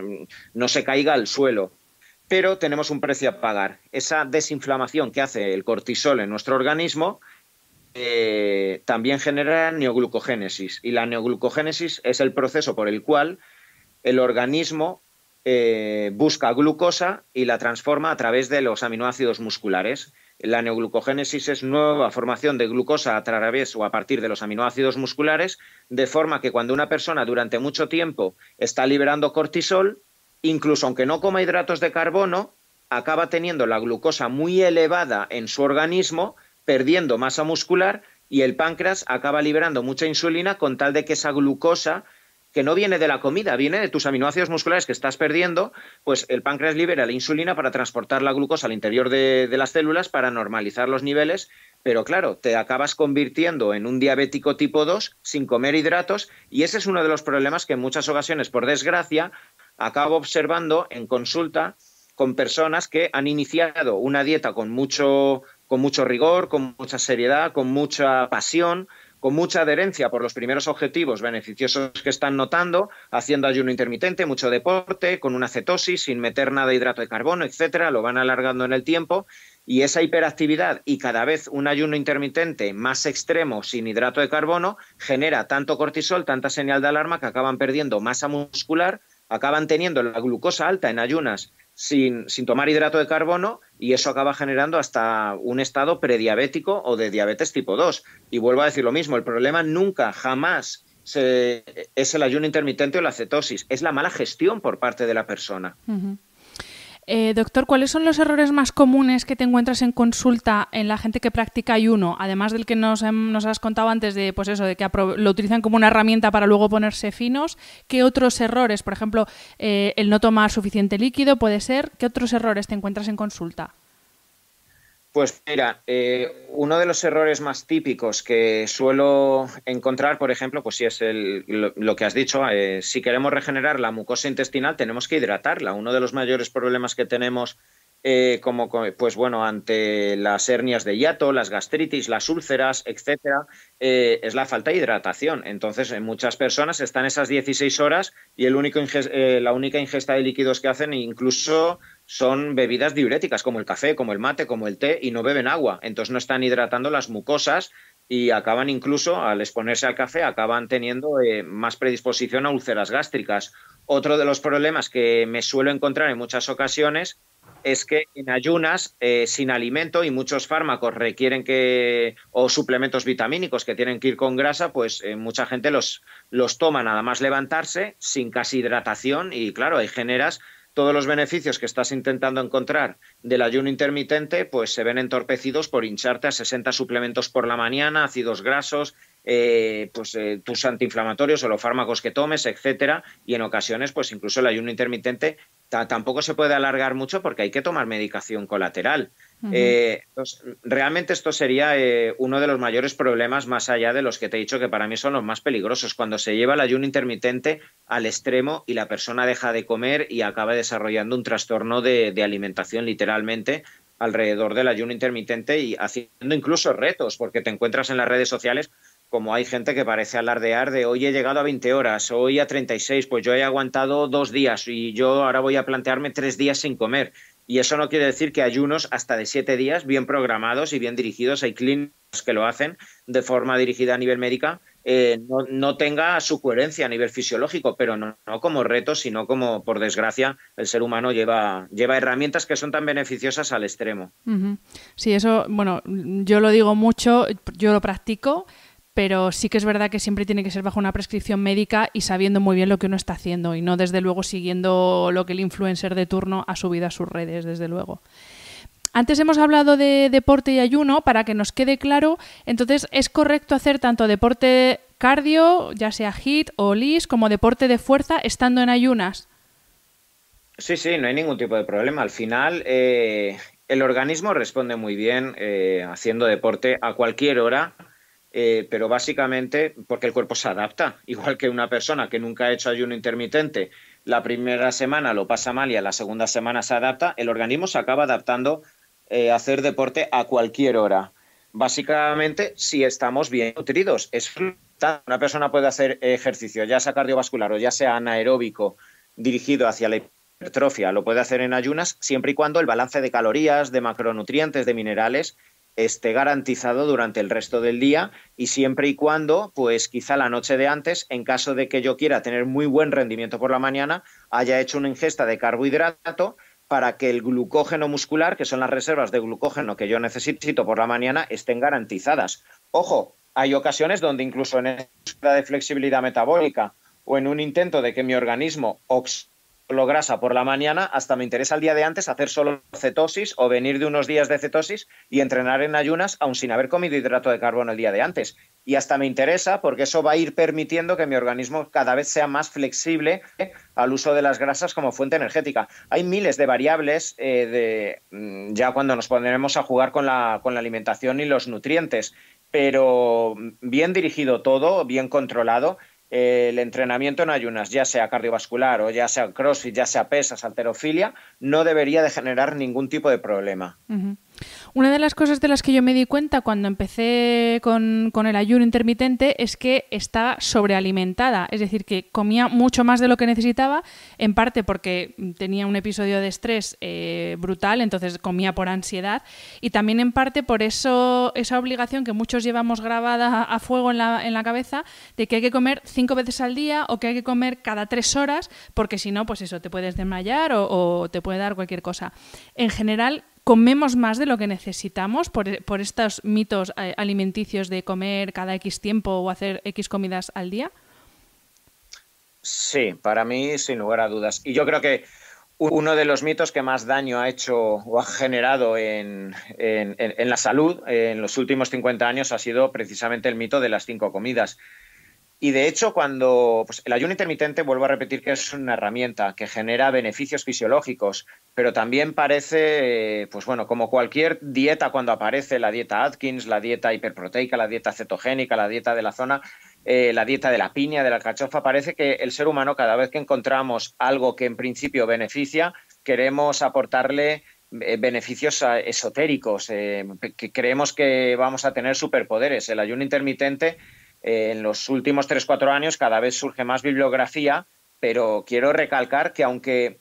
caiga al suelo pero tenemos un precio a pagar. Esa desinflamación que hace el cortisol en nuestro organismo eh, también genera neoglucogénesis. Y la neoglucogénesis es el proceso por el cual el organismo eh, busca glucosa y la transforma a través de los aminoácidos musculares. La neoglucogénesis es nueva formación de glucosa a través o a partir de los aminoácidos musculares, de forma que cuando una persona durante mucho tiempo está liberando cortisol, incluso aunque no coma hidratos de carbono, acaba teniendo la glucosa muy elevada en su organismo, perdiendo masa muscular y el páncreas acaba liberando mucha insulina con tal de que esa glucosa que no viene de la comida, viene de tus aminoácidos musculares que estás perdiendo, pues el páncreas libera la insulina para transportar la glucosa al interior de, las células para normalizar los niveles, pero claro, te acabas convirtiendo en un diabético tipo 2 sin comer hidratos y ese es uno de los problemas que en muchas ocasiones, por desgracia, acabo observando en consulta con personas que han iniciado una dieta con mucho, con mucho rigor, con mucha seriedad, con mucha pasión, con mucha adherencia por los primeros objetivos beneficiosos que están notando, haciendo ayuno intermitente, mucho deporte, con una cetosis, sin meter nada de hidrato de carbono, etcétera, lo van alargando en el tiempo y esa hiperactividad y cada vez un ayuno intermitente más extremo sin hidrato de carbono genera tanto cortisol, tanta señal de alarma que acaban perdiendo masa muscular acaban teniendo la glucosa alta en ayunas sin, tomar hidrato de carbono y eso acaba generando hasta un estado prediabético o de diabetes tipo 2. Y vuelvo a decir lo mismo, el problema nunca, jamás es el ayuno intermitente o la cetosis, es la mala gestión por parte de la persona. Eh, doctor, ¿cuáles son los errores más comunes que te encuentras en consulta en la gente que practica ayuno? Además del que nos, has contado antes de, pues eso, de que lo utilizan como una herramienta para luego ponerse finos. ¿Qué otros errores? Por ejemplo, eh, el no tomar suficiente líquido puede ser. ¿Qué otros errores te encuentras en consulta? Pues mira, eh, uno de los errores más típicos que suelo encontrar, por ejemplo, pues si es el, lo, que has dicho, eh, si queremos regenerar la mucosa intestinal tenemos que hidratarla. Uno de los mayores problemas que tenemos eh, como pues bueno, ante las hernias de hiato, las gastritis, las úlceras, etcétera, eh, es la falta de hidratación. Entonces, en eh, muchas personas están esas 16 horas y el único la única ingesta de líquidos que hacen incluso son bebidas diuréticas, como el café, como el mate, como el té, y no beben agua. Entonces no están hidratando las mucosas y acaban incluso, al exponerse al café, acaban teniendo más predisposición a úlceras gástricas. Otro de los problemas que me suelo encontrar en muchas ocasiones es que en ayunas, eh, sin alimento y muchos fármacos requieren que, o suplementos vitamínicos que tienen que ir con grasa, pues eh, mucha gente los, los toma nada más levantarse, sin casi hidratación, y claro, ahí generas todos los beneficios que estás intentando encontrar del ayuno intermitente, pues se ven entorpecidos por hincharte a 60 suplementos por la mañana, ácidos grasos, eh, pues eh, tus antiinflamatorios o los fármacos que tomes, etcétera, y en ocasiones, pues incluso el ayuno intermitente tampoco se puede alargar mucho porque hay que tomar medicación colateral. Eh, realmente esto sería eh, uno de los mayores problemas más allá de los que te he dicho que para mí son los más peligrosos, cuando se lleva el ayuno intermitente al extremo y la persona deja de comer y acaba desarrollando un trastorno de, de alimentación literalmente alrededor del ayuno intermitente y haciendo incluso retos, porque te encuentras en las redes sociales como hay gente que parece alardear de hoy he llegado a 20 horas, hoy a 36, pues yo he aguantado dos días y yo ahora voy a plantearme tres días sin comer. Y eso no quiere decir que ayunos hasta de siete días bien programados y bien dirigidos, hay clínicos que lo hacen de forma dirigida a nivel médica, eh, no, tenga su coherencia a nivel fisiológico, pero no, como reto, sino como, por desgracia, el ser humano lleva, lleva herramientas que son tan beneficiosas al extremo. Sí, eso, bueno, yo lo digo mucho, yo lo practico, pero sí que es verdad que siempre tiene que ser bajo una prescripción médica y sabiendo muy bien lo que uno está haciendo y no desde luego siguiendo lo que el influencer de turno ha subido a sus redes, desde luego. Antes hemos hablado de deporte y ayuno, para que nos quede claro, entonces es correcto hacer tanto deporte cardio, ya sea HIT o LIS, como deporte de fuerza estando en ayunas. Sí, sí, no hay ningún tipo de problema. Al final, eh, el organismo responde muy bien eh, haciendo deporte a cualquier hora eh, pero básicamente porque el cuerpo se adapta, igual que una persona que nunca ha hecho ayuno intermitente, la primera semana lo pasa mal y a la segunda semana se adapta, el organismo se acaba adaptando eh, a hacer deporte a cualquier hora. Básicamente, si estamos bien nutridos, es una persona puede hacer ejercicio, ya sea cardiovascular o ya sea anaeróbico, dirigido hacia la hipertrofia, lo puede hacer en ayunas siempre y cuando el balance de calorías, de macronutrientes, de minerales esté garantizado durante el resto del día y siempre y cuando, pues quizá la noche de antes, en caso de que yo quiera tener muy buen rendimiento por la mañana, haya hecho una ingesta de carbohidrato para que el glucógeno muscular, que son las reservas de glucógeno que yo necesito por la mañana, estén garantizadas. Ojo, hay ocasiones donde incluso en la de flexibilidad metabólica o en un intento de que mi organismo ox lo grasa por la mañana, hasta me interesa el día de antes hacer solo cetosis o venir de unos días de cetosis y entrenar en ayunas aun sin haber comido hidrato de carbono el día de antes. Y hasta me interesa porque eso va a ir permitiendo que mi organismo cada vez sea más flexible ¿eh? al uso de las grasas como fuente energética. Hay miles de variables eh, de, mm, ya cuando nos pondremos a jugar con la, con la alimentación y los nutrientes, pero bien dirigido todo, bien controlado, el entrenamiento en ayunas, ya sea cardiovascular o ya sea crossfit, ya sea pesas, alterofilia, no debería de generar ningún tipo de problema. Una de las cosas de las que yo me di cuenta cuando empecé con, el ayuno intermitente es que estaba sobrealimentada, es decir, que comía mucho más de lo que necesitaba, en parte porque tenía un episodio de estrés eh, brutal, entonces comía por ansiedad, y también en parte por eso, esa obligación que muchos llevamos grabada a fuego en la, en la cabeza de que hay que comer cinco veces al día o que hay que comer cada tres horas, porque si no, pues eso, te puedes desmayar o, o te puede dar cualquier cosa. En general, comemos más de lo que necesitamos por, estos mitos eh, alimenticios de comer cada X tiempo o hacer X comidas al día? Sí, para mí sin lugar a dudas. Y yo creo que uno de los mitos que más daño ha hecho o ha generado en, en, la salud eh, en los últimos 50 años ha sido precisamente el mito de las cinco comidas. Y de hecho, cuando pues, el ayuno intermitente, vuelvo a repetir que es una herramienta que genera beneficios fisiológicos, pero también parece, pues bueno, como cualquier dieta cuando aparece la dieta Atkins, la dieta hiperproteica, la dieta cetogénica, la dieta de la zona, eh, la dieta de la piña, de la cachofa, parece que el ser humano cada vez que encontramos algo que en principio beneficia, queremos aportarle eh, beneficios eh, esotéricos, que creemos que vamos a tener superpoderes. El ayuno intermitente eh, en los últimos 3-4 años cada vez surge más bibliografía, pero quiero recalcar que aunque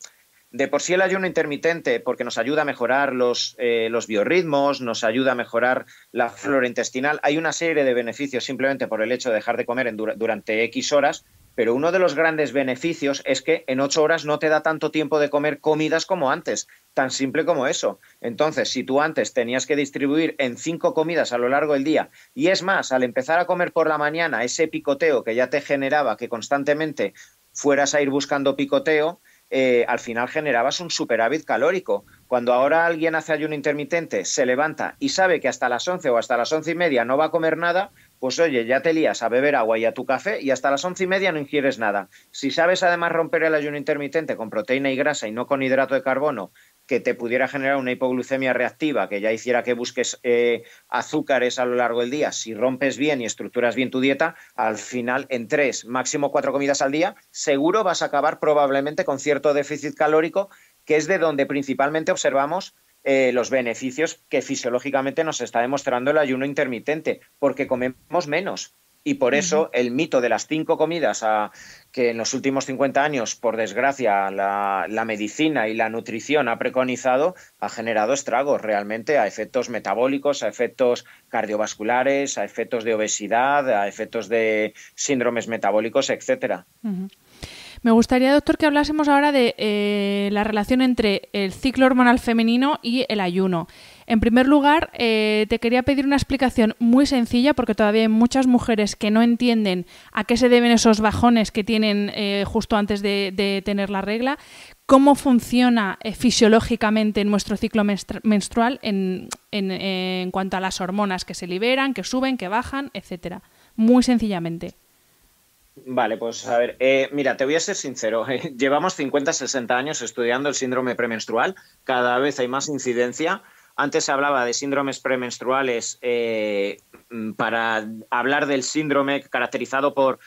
de por sí el ayuno intermitente, porque nos ayuda a mejorar los, eh, biorritmos, nos ayuda a mejorar la flora intestinal, hay una serie de beneficios simplemente por el hecho de dejar de comer durante X horas, pero uno de los grandes beneficios es que en ocho horas no te da tanto tiempo de comer comidas como antes, tan simple como eso. Entonces, si tú antes tenías que distribuir en cinco comidas a lo largo del día, y es más, al empezar a comer por la mañana, ese picoteo que ya te generaba que constantemente fueras a ir buscando picoteo, eh, al final generabas un superávit calórico. Cuando ahora alguien hace ayuno intermitente, se levanta y sabe que hasta las 11 o hasta las once y media no va a comer nada, pues oye, ya te lías a beber agua y a tu café y hasta las once y media no ingieres nada. Si sabes además romper el ayuno intermitente con proteína y grasa y no con hidrato de carbono, que te pudiera generar una hipoglucemia reactiva, que ya hiciera que busques eh, azúcares a lo largo del día, si rompes bien y estructuras bien tu dieta, al final en tres, máximo cuatro comidas al día, seguro vas a acabar probablemente con cierto déficit calórico, que es de donde principalmente observamos eh, los beneficios que fisiológicamente nos está demostrando el ayuno intermitente, porque comemos menos. Y por eso el mito de las cinco comidas, a, que en los últimos 50 años, por desgracia, la, medicina y la nutrición ha preconizado, ha generado estragos realmente a efectos metabólicos, a efectos cardiovasculares, a efectos de obesidad, a efectos de síndromes metabólicos, etcétera. Me gustaría, doctor, que hablásemos ahora de eh, la relación entre el ciclo hormonal femenino y el ayuno. En primer lugar, eh, te quería pedir una explicación muy sencilla porque todavía hay muchas mujeres que no entienden a qué se deben esos bajones que tienen eh, justo antes de, tener la regla, cómo funciona fisiológicamente nuestro ciclo menstrual en, en cuanto a las hormonas que se liberan, que suben, que bajan, etcétera. Muy sencillamente. Vale, pues a ver, eh, mira, te voy a ser sincero. Eh, llevamos 50, 60 años estudiando el síndrome premenstrual. Cada vez hay más incidencia. Antes se hablaba de síndromes premenstruales eh, mm, para hablar del síndrome caracterizado por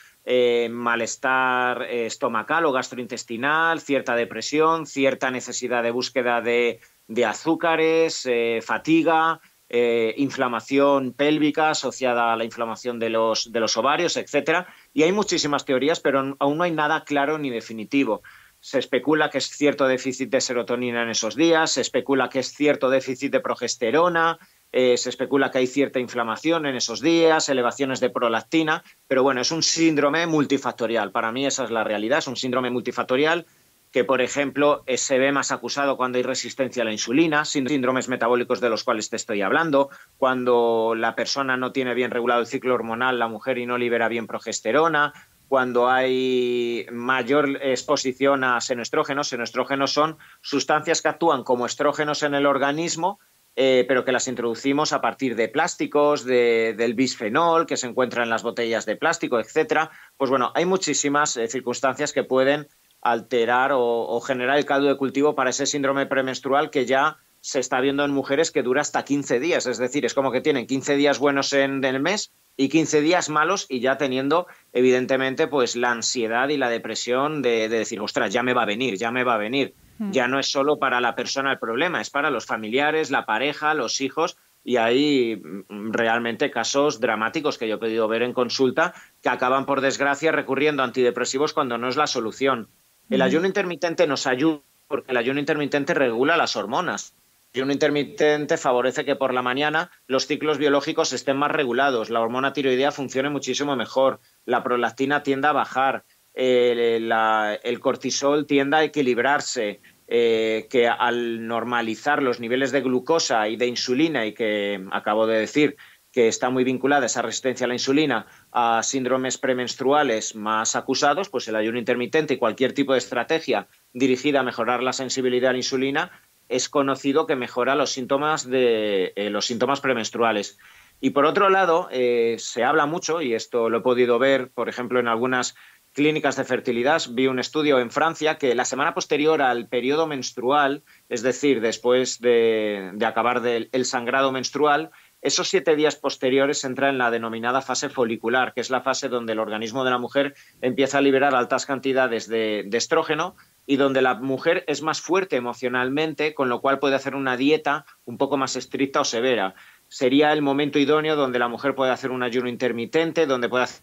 malestar estomacal o gastrointestinal, cierta depresión, cierta necesidad de búsqueda de azúcares, fatiga, eh, inflamación pélvica asociada a la inflamación de los, de los ovarios, etcétera. Y hay muchísimas teorías, pero aún no hay nada claro ni definitivo. Se especula que es cierto déficit de serotonina en esos días, se especula que es cierto déficit de progesterona, eh, se especula que hay cierta inflamación en esos días, elevaciones de prolactina, pero bueno, es un síndrome multifactorial. Para mí esa es la realidad, es un síndrome multifactorial que, por ejemplo, eh, se ve más acusado cuando hay resistencia a la insulina, síndromes metabólicos de los cuales te estoy hablando, cuando la persona no tiene bien regulado el ciclo hormonal, la mujer y no libera bien progesterona, cuando hay mayor exposición a senoestrógenos. Senoestrógenos son sustancias que actúan como estrógenos en el organismo, eh, pero que las introducimos a partir de plásticos, de, del bisfenol que se encuentra en las botellas de plástico, etcétera. Pues bueno, hay muchísimas eh, circunstancias que pueden alterar o, generar el caldo de cultivo para ese síndrome premenstrual que ya se está viendo en mujeres que dura hasta 15 días. Es decir, es como que tienen 15 días buenos en, el mes y 15 días malos y ya teniendo, evidentemente, pues la ansiedad y la depresión de, decir, ostras, ya me va a venir, ya me va a venir. Mm. Ya no es solo para la persona el problema, es para los familiares, la pareja, los hijos. Y hay mm, realmente casos dramáticos que yo he podido ver en consulta que acaban, por desgracia, recurriendo a antidepresivos cuando no es la solución. El ayuno intermitente nos ayuda porque el ayuno intermitente regula las hormonas. El ayuno intermitente favorece que por la mañana los ciclos biológicos estén más regulados, la hormona tiroidea funcione muchísimo mejor, la prolactina tiende a bajar, el cortisol tiende a equilibrarse, eh, que al normalizar los niveles de glucosa y de insulina y que acabo de decir, que está muy vinculada esa resistencia a la insulina a síndromes premenstruales más acusados, pues el ayuno intermitente y cualquier tipo de estrategia dirigida a mejorar la sensibilidad a la insulina es conocido que mejora los síntomas de eh, los síntomas premenstruales. Y por otro lado, eh, se habla mucho, y esto lo he podido ver, por ejemplo, en algunas clínicas de fertilidad, vi un estudio en Francia que la semana posterior al periodo menstrual, es decir, después de, acabar el sangrado menstrual, esos siete días posteriores entra en la denominada fase folicular, que es la fase donde el organismo de la mujer empieza a liberar altas cantidades de, estrógeno y donde la mujer es más fuerte emocionalmente, con lo cual puede hacer una dieta un poco más estricta o severa. Sería el momento idóneo donde la mujer puede hacer un ayuno intermitente, donde puede hacer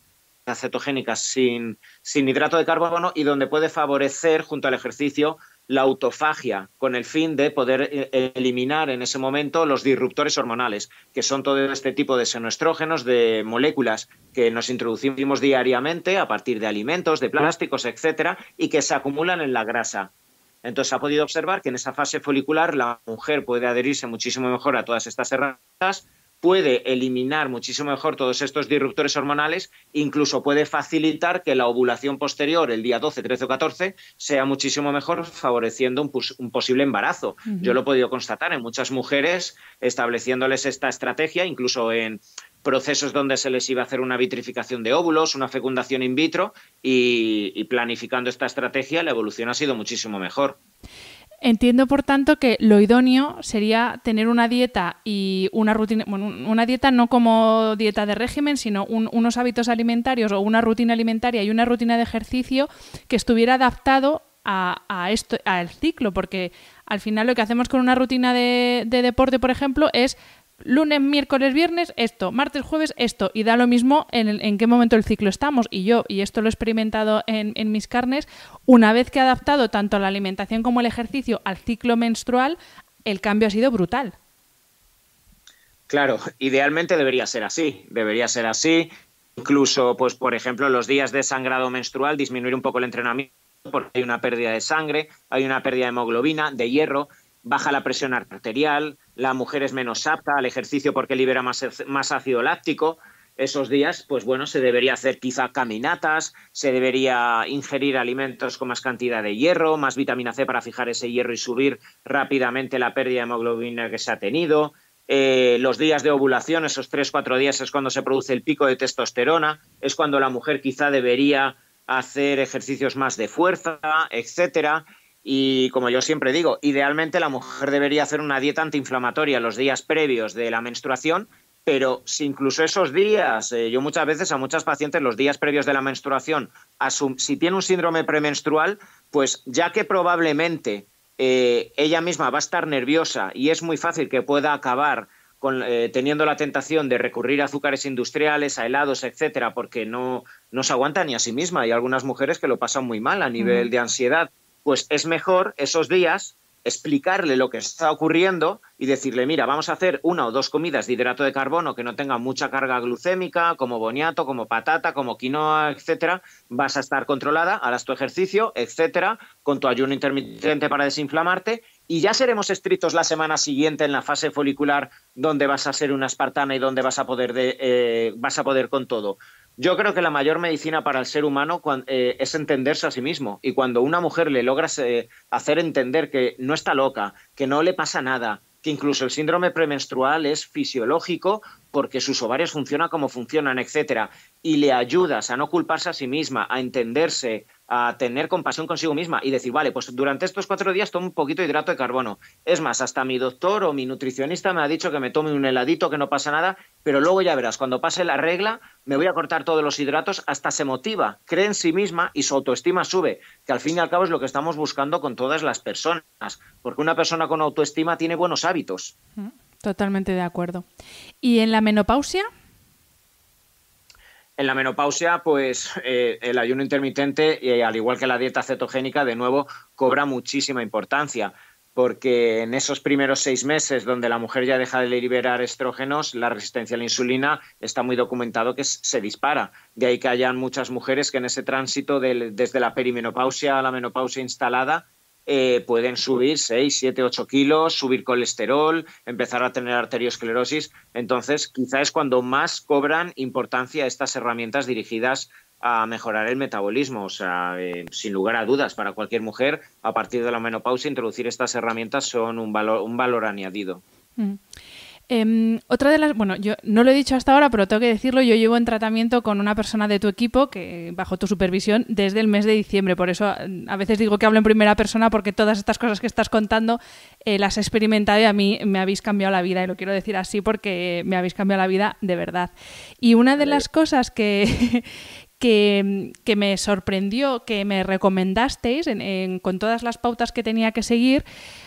cetogénicas sin, sin hidrato de carbono y donde puede favorecer, junto al ejercicio, la autofagia con el fin de poder eh, eliminar en ese momento los disruptores hormonales, que son todo este tipo de senoestrógenos, de moléculas que nos introducimos diariamente a partir de alimentos, de plásticos, etcétera, y que se acumulan en la grasa. Entonces, ha podido observar que en esa fase folicular la mujer puede adherirse muchísimo mejor a todas estas herramientas puede eliminar muchísimo mejor todos estos disruptores hormonales, incluso puede facilitar que la ovulación posterior, el día 12, 13 o 14, sea muchísimo mejor, favoreciendo un, posible embarazo. Yo lo he podido constatar en muchas mujeres, estableciéndoles esta estrategia, incluso en procesos donde se les iba a hacer una vitrificación de óvulos, una fecundación in vitro, y planificando esta estrategia, la evolución ha sido muchísimo mejor. Entiendo, por tanto, que lo idóneo sería tener una dieta y una rutina, bueno, una dieta no como dieta de régimen, sino unos hábitos alimentarios o una rutina alimentaria y una rutina de ejercicio que estuviera adaptado a, a esto, al ciclo, porque al final lo que hacemos con una rutina de, de deporte, por ejemplo, es lunes, miércoles, viernes, esto, martes, jueves, esto, y da lo mismo en, qué momento del ciclo estamos. Y yo, y esto lo he experimentado en, mis carnes, una vez que he adaptado tanto la alimentación como el ejercicio al ciclo menstrual, el cambio ha sido brutal. Claro, idealmente debería ser así, debería ser así. Incluso, pues, por ejemplo, los días de sangrado menstrual, disminuir un poco el entrenamiento porque hay una pérdida de sangre, hay una pérdida de hemoglobina, de hierro, baja la presión arterial, la mujer es menos apta al ejercicio porque libera más, más ácido láctico. Esos días, pues bueno, se debería hacer quizá caminatas, se debería ingerir alimentos con más cantidad de hierro, más vitamina C para fijar ese hierro y subir rápidamente la pérdida de hemoglobina que se ha tenido. Eh, los días de ovulación, esos 3-4 días es cuando se produce el pico de testosterona, es cuando la mujer quizá debería hacer ejercicios más de fuerza, etcétera. Y como yo siempre digo, idealmente la mujer debería hacer una dieta antiinflamatoria los días previos de la menstruación, pero si incluso esos días, eh, yo muchas veces a muchas pacientes los días previos de la menstruación, si tiene un síndrome premenstrual, pues ya que probablemente eh, ella misma va a estar nerviosa y es muy fácil que pueda acabar con, eh, teniendo la tentación de recurrir a azúcares industriales, a helados, etcétera, porque no, se aguanta ni a sí misma. Hay algunas mujeres que lo pasan muy mal a nivel de ansiedad pues es mejor esos días explicarle lo que está ocurriendo y decirle, mira, vamos a hacer una o dos comidas de hidrato de carbono que no tengan mucha carga glucémica, como boniato, como patata, como quinoa, etcétera, vas a estar controlada, harás tu ejercicio, etcétera, con tu ayuno intermitente para desinflamarte y ya seremos estrictos la semana siguiente en la fase folicular donde vas a ser una espartana y donde vas a poder de, eh, vas a poder con todo. Yo creo que la mayor medicina para el ser humano eh, es entenderse a sí mismo. Y cuando una mujer le logras eh, hacer entender que no está loca, que no le pasa nada, que incluso el síndrome premenstrual es fisiológico porque sus ovarios funcionan como funcionan, etcétera, y le ayudas a no culparse a sí misma, a entenderse, a tener compasión consigo misma y decir, vale, pues durante estos cuatro días tomo un poquito de hidrato de carbono. Es más, hasta mi doctor o mi nutricionista me ha dicho que me tome un heladito, que no pasa nada, pero luego ya verás, cuando pase la regla, me voy a cortar todos los hidratos, hasta se motiva, cree en sí misma y su autoestima sube, que al fin y al cabo es lo que estamos buscando con todas las personas, porque una persona con autoestima tiene buenos hábitos. Mm, totalmente de acuerdo. ¿Y en la menopausia? En la menopausia, pues eh, el ayuno intermitente, eh, al igual que la dieta cetogénica, de nuevo, cobra muchísima importancia porque en esos primeros seis meses donde la mujer ya deja de liberar estrógenos, la resistencia a la insulina está muy documentado que se dispara. De ahí que hayan muchas mujeres que en ese tránsito desde la perimenopausia a la menopausia instalada eh, pueden subir 6, 7, 8 kilos, subir colesterol, empezar a tener arteriosclerosis. Entonces, quizá es cuando más cobran importancia estas herramientas dirigidas a mejorar el metabolismo. O sea, eh, sin lugar a dudas, para cualquier mujer, a partir de la menopausia, introducir estas herramientas son un valor, un valor añadido. Mm. Em, otra de las, bueno, yo no lo he dicho hasta ahora, pero tengo que decirlo, yo llevo en tratamiento con una persona de tu equipo que bajo tu supervisión desde el mes de diciembre, por eso a veces digo que hablo en primera persona porque todas estas cosas que estás contando eh, las he experimentado y a mí me habéis cambiado la vida y lo quiero decir así porque me habéis cambiado la vida de verdad. Y una de las cosas que, que, me sorprendió, que me recomendasteis con todas las pautas que tenía que seguir.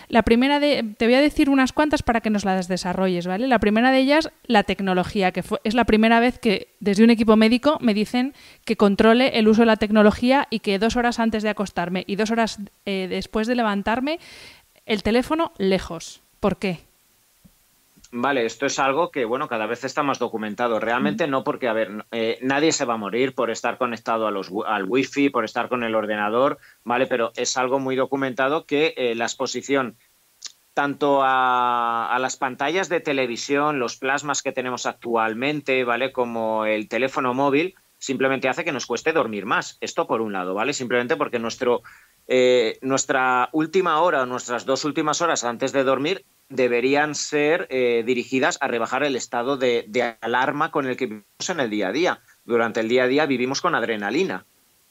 La primera te voy a decir unas cuantas para que nos las desarrolles, ¿vale? La primera de ellas, la tecnología, que es la primera vez que desde un equipo médico me dicen que controle el uso de la tecnología y que dos horas antes de acostarme y dos horas eh, después de levantarme, el teléfono lejos. ¿Por qué? Vale, esto es algo que, bueno, cada vez está más documentado. Realmente mm. no porque, a ver, eh, nadie se va a morir por estar conectado a los, al wifi, por estar con el ordenador, ¿vale? Pero es algo muy documentado que eh, la exposición tanto a, las pantallas de televisión, los plasmas que tenemos actualmente, ¿vale? Como el teléfono móvil, simplemente hace que nos cueste dormir más. Esto por un lado, ¿vale? Simplemente porque nuestro, eh, nuestra última hora o nuestras dos últimas horas antes de dormir deberían ser eh, dirigidas a rebajar el estado de, alarma con el que vivimos en el día a día. Durante el día a día vivimos con adrenalina.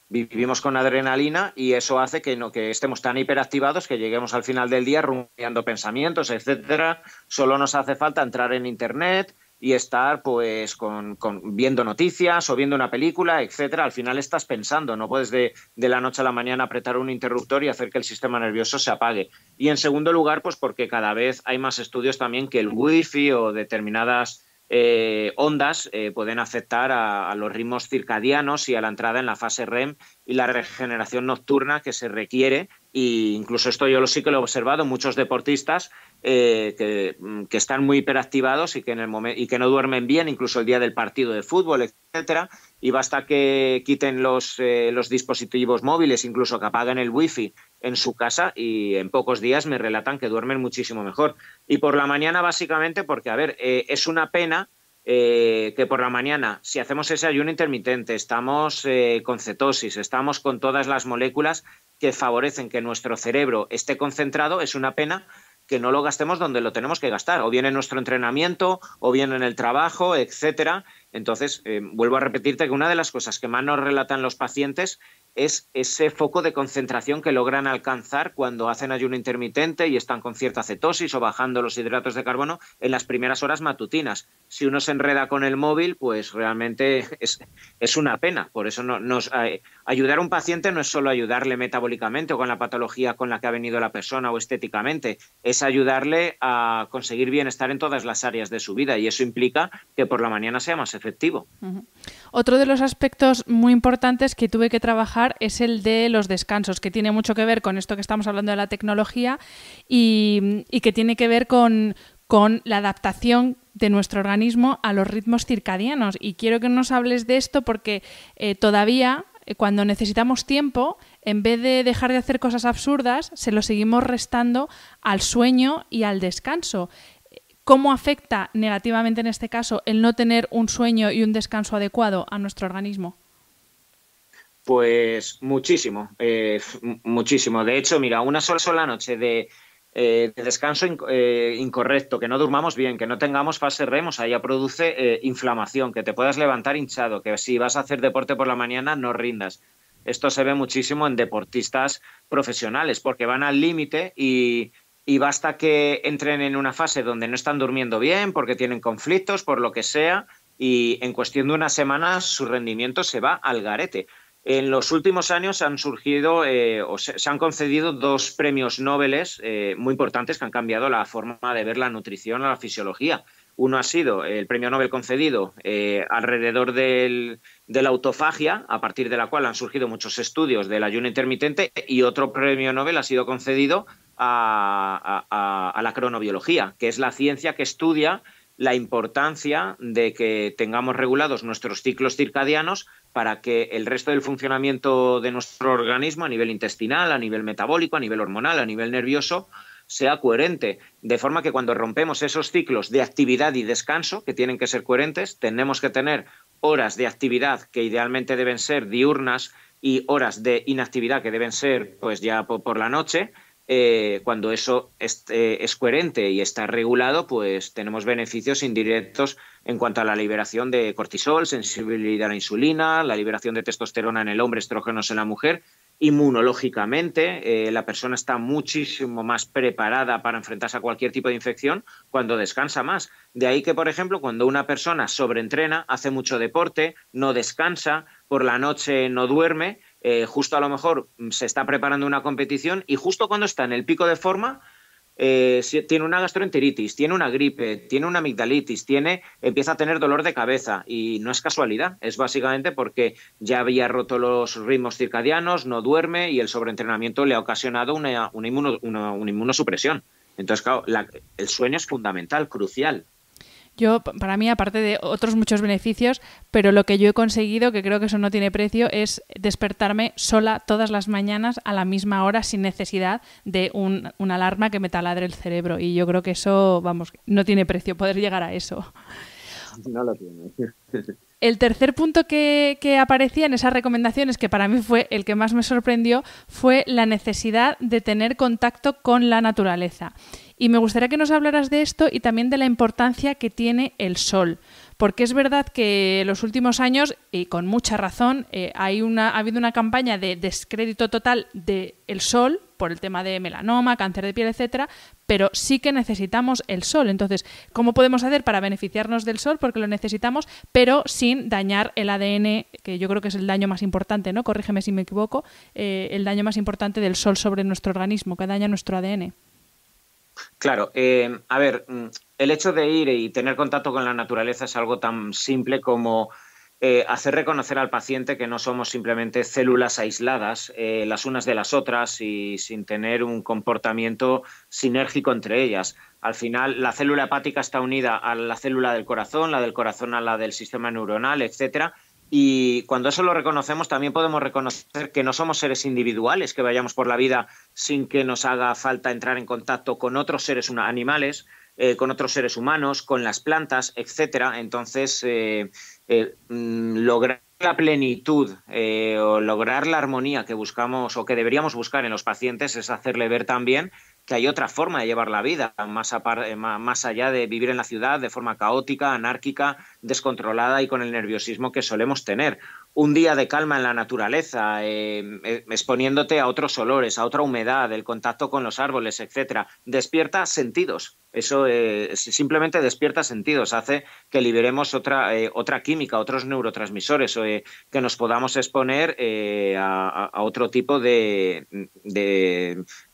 Vivimos con adrenalina y eso hace que, no, que estemos tan hiperactivados que lleguemos al final del día rumiando pensamientos, etcétera. Solo nos hace falta entrar en internet, y estar pues con, viendo noticias o viendo una película, etcétera. Al final estás pensando, no puedes de, la noche a la mañana apretar un interruptor y hacer que el sistema nervioso se apague. Y en segundo lugar, pues porque cada vez hay más estudios también que el wifi o determinadas eh, ondas eh, pueden afectar a, los ritmos circadianos y a la entrada en la fase REM y la regeneración nocturna que se requiere y incluso esto yo lo sí que lo he observado, muchos deportistas eh, que, mm, que, están muy hiperactivados y que, en el y que no duermen bien, incluso el día del partido de fútbol, etcétera, y basta que quiten los, eh, los dispositivos móviles, incluso que apaguen el wifi en su casa y en pocos días me relatan que duermen muchísimo mejor. Y por la mañana básicamente porque, a ver, eh, es una pena eh, que por la mañana, si hacemos ese ayuno intermitente, estamos eh, con cetosis, estamos con todas las moléculas que favorecen que nuestro cerebro esté concentrado, es una pena que no lo gastemos donde lo tenemos que gastar, o bien en nuestro entrenamiento, o bien en el trabajo, etcétera. Entonces, eh, vuelvo a repetirte que una de las cosas que más nos relatan los pacientes es ese foco de concentración que logran alcanzar cuando hacen ayuno intermitente y están con cierta cetosis o bajando los hidratos de carbono en las primeras horas matutinas. Si uno se enreda con el móvil, pues realmente es, una pena. Por eso no, nos, eh, ayudar a un paciente no es solo ayudarle metabólicamente o con la patología con la que ha venido la persona o estéticamente, es ayudarle a conseguir bienestar en todas las áreas de su vida y eso implica que por la mañana sea más efectivo. Otro de los aspectos muy importantes que tuve que trabajar es el de los descansos, que tiene mucho que ver con esto que estamos hablando de la tecnología y, que tiene que ver con, la adaptación de nuestro organismo a los ritmos circadianos. Y quiero que nos hables de esto porque eh, todavía eh, cuando necesitamos tiempo, en vez de dejar de hacer cosas absurdas, se lo seguimos restando al sueño y al descanso. ¿Cómo afecta negativamente en este caso el no tener un sueño y un descanso adecuado a nuestro organismo? Pues muchísimo, eh, muchísimo. De hecho, mira, una sola, sola noche de, eh, descanso eh, incorrecto, que no durmamos bien, que no tengamos fase remos ahí produce inflamación, que te puedas levantar hinchado, que si vas a hacer deporte por la mañana no rindas. Esto se ve muchísimo en deportistas profesionales, porque van al límite y, y basta que entren en una fase donde no están durmiendo bien, porque tienen conflictos, por lo que sea, y en cuestión de unas semanas su rendimiento se va al garete. En los últimos años han surgido eh, se, han concedido dos premios Nobel eh, muy importantes que han cambiado la forma de ver la nutrición o la fisiología. Uno ha sido el premio Nobel concedido eh, alrededor de la autofagia, a partir de la cual han surgido muchos estudios del ayuno intermitente, y otro premio Nobel ha sido concedido a la cronobiología, que es la ciencia que estudia la importancia de que tengamos regulados nuestros ciclos circadianos para que el resto del funcionamiento de nuestro organismo a nivel intestinal, a nivel metabólico, a nivel hormonal, a nivel nervioso, sea coherente. De forma que cuando rompemos esos ciclos de actividad y descanso, que tienen que ser coherentes, tenemos que tener horas de actividad que idealmente deben ser diurnas y horas de inactividad que deben ser pues ya por la noche, eh, cuando eso eh, es, coherente y está regulado, pues tenemos beneficios indirectos en cuanto a la liberación de cortisol, sensibilidad a la insulina, la liberación de testosterona en el hombre, estrógenos en la mujer. Inmunológicamente, eh, la persona está muchísimo más preparada para enfrentarse a cualquier tipo de infección cuando descansa más. De ahí que, por ejemplo, cuando una persona sobreentrena, hace mucho deporte, no descansa, por la noche no duerme, eh, justo a lo mejor mm, se está preparando una competición y justo cuando está en el pico de forma, eh, tiene una gastroenteritis, tiene una gripe, tiene una amigdalitis, tiene, empieza a tener dolor de cabeza y no es casualidad, es básicamente porque ya había roto los ritmos circadianos, no duerme y el sobreentrenamiento le ha ocasionado una, inmunosupresión. Entonces, claro, el sueño es fundamental, crucial. Yo, para mí, aparte de otros muchos beneficios, pero lo que yo he conseguido, que creo que eso no tiene precio, es despertarme sola todas las mañanas a la misma hora sin necesidad de un, una alarma que me taladre el cerebro. Y yo creo que eso, vamos, no tiene precio poder llegar a eso. No lo tiene. El tercer punto que, que, aparecía en esas recomendaciones, que para mí fue el que más me sorprendió, fue la necesidad de tener contacto con la naturaleza. Y me gustaría que nos hablaras de esto y también de la importancia que tiene el sol. Porque es verdad que en los últimos años, y con mucha razón, eh, hay una, ha habido una campaña de descrédito total del sol por el tema de melanoma, cáncer de piel, etcétera, pero sí que necesitamos el sol. Entonces, ¿cómo podemos hacer para beneficiarnos del sol? Porque lo necesitamos, pero sin dañar el ADN, que yo creo que es el daño más importante, ¿no? Corrígeme si me equivoco, eh, el daño más importante del sol sobre nuestro organismo, que daña nuestro ADN. Claro, eh, a ver, mm, el hecho de ir y tener contacto con la naturaleza es algo tan simple como eh, hacer reconocer al paciente que no somos simplemente células aisladas eh, las unas de las otras y sin tener un comportamiento sinérgico entre ellas. Al final, la célula hepática está unida a la célula del corazón, la del corazón a la del sistema neuronal, etcétera, y cuando eso lo reconocemos, también podemos reconocer que no somos seres individuales, que vayamos por la vida sin que nos haga falta entrar en contacto con otros seres animales, eh, con otros seres humanos, con las plantas, etcétera. Entonces, eh, eh, mm, lograr la plenitud o lograr la armonía que buscamos o que deberíamos buscar en los pacientes es hacerle ver también que hay otra forma de llevar la vida, más, eh, más, allá de vivir en la ciudad de forma caótica, anárquica, descontrolada y con el nerviosismo que solemos tener. Un día de calma en la naturaleza, eh, eh, exponiéndote a otros olores, a otra humedad, el contacto con los árboles, etcétera, despierta sentidos. Eso simplemente despierta sentidos, hace que liberemos otra, otra química, otros neurotransmisores, que nos podamos exponer a, otro tipo de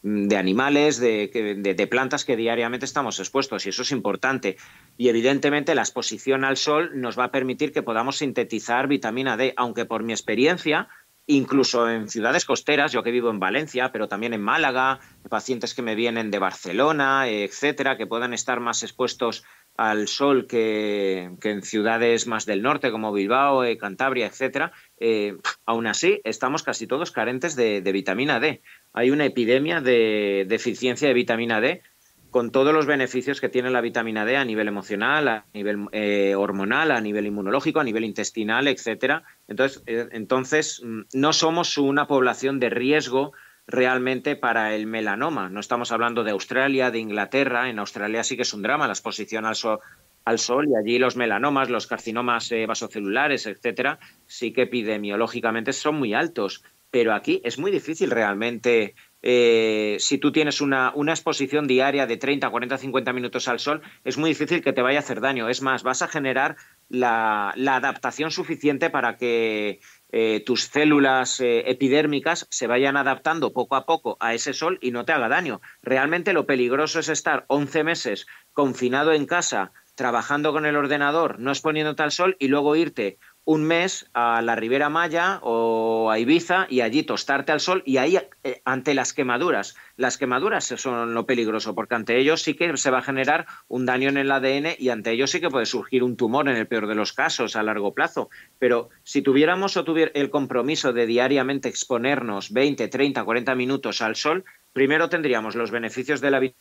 Mm, de animales, de, plantas que diariamente estamos expuestos y eso es importante. Y evidentemente la exposición al sol nos va a permitir que podamos sintetizar vitamina D, aunque por mi experiencia, incluso en ciudades costeras, yo que vivo en Valencia, pero también en Málaga, pacientes que me vienen de Barcelona, etcétera, que puedan estar más expuestos al sol que, en ciudades más del norte como Bilbao, eh, Cantabria, etcétera, eh, aún así estamos casi todos carentes de, vitamina D. Hay una epidemia de deficiencia de vitamina D con todos los beneficios que tiene la vitamina D a nivel emocional, a nivel eh, hormonal, a nivel inmunológico, a nivel intestinal, etcétera. Entonces, entonces mm, no somos una población de riesgo realmente para el melanoma. No estamos hablando de Australia, de Inglaterra. En Australia sí que es un drama la exposición al, sol y allí los melanomas, los carcinomas eh, vasocelulares, etcétera, sí que epidemiológicamente son muy altos. Pero aquí es muy difícil realmente eh, si tú tienes una, una, exposición diaria de 30, 40, 50 minutos al sol, es muy difícil que te vaya a hacer daño. Es más, vas a generar la, la adaptación suficiente para que eh, tus células eh, epidérmicas se vayan adaptando poco a poco a ese sol y no te haga daño. Realmente lo peligroso es estar 11 meses confinado en casa, trabajando con el ordenador, no exponiendo tal sol y luego irte un mes a la Ribera Maya o a Ibiza y allí tostarte al sol y ahí eh, ante las quemaduras. Las quemaduras son lo peligroso porque ante ellos sí que se va a generar un daño en el ADN y ante ellos sí que puede surgir un tumor en el peor de los casos a largo plazo. Pero si tuviéramos o tuviera el compromiso de diariamente exponernos 20, 30, 40 minutos al sol, primero tendríamos los beneficios de la vida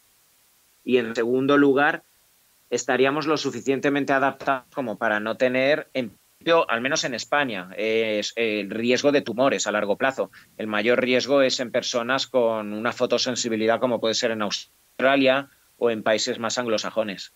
y en segundo lugar estaríamos lo suficientemente adaptados como para no tener en al menos en España, es el riesgo de tumores a largo plazo. El mayor riesgo es en personas con una fotosensibilidad como puede ser en Australia o en países más anglosajones.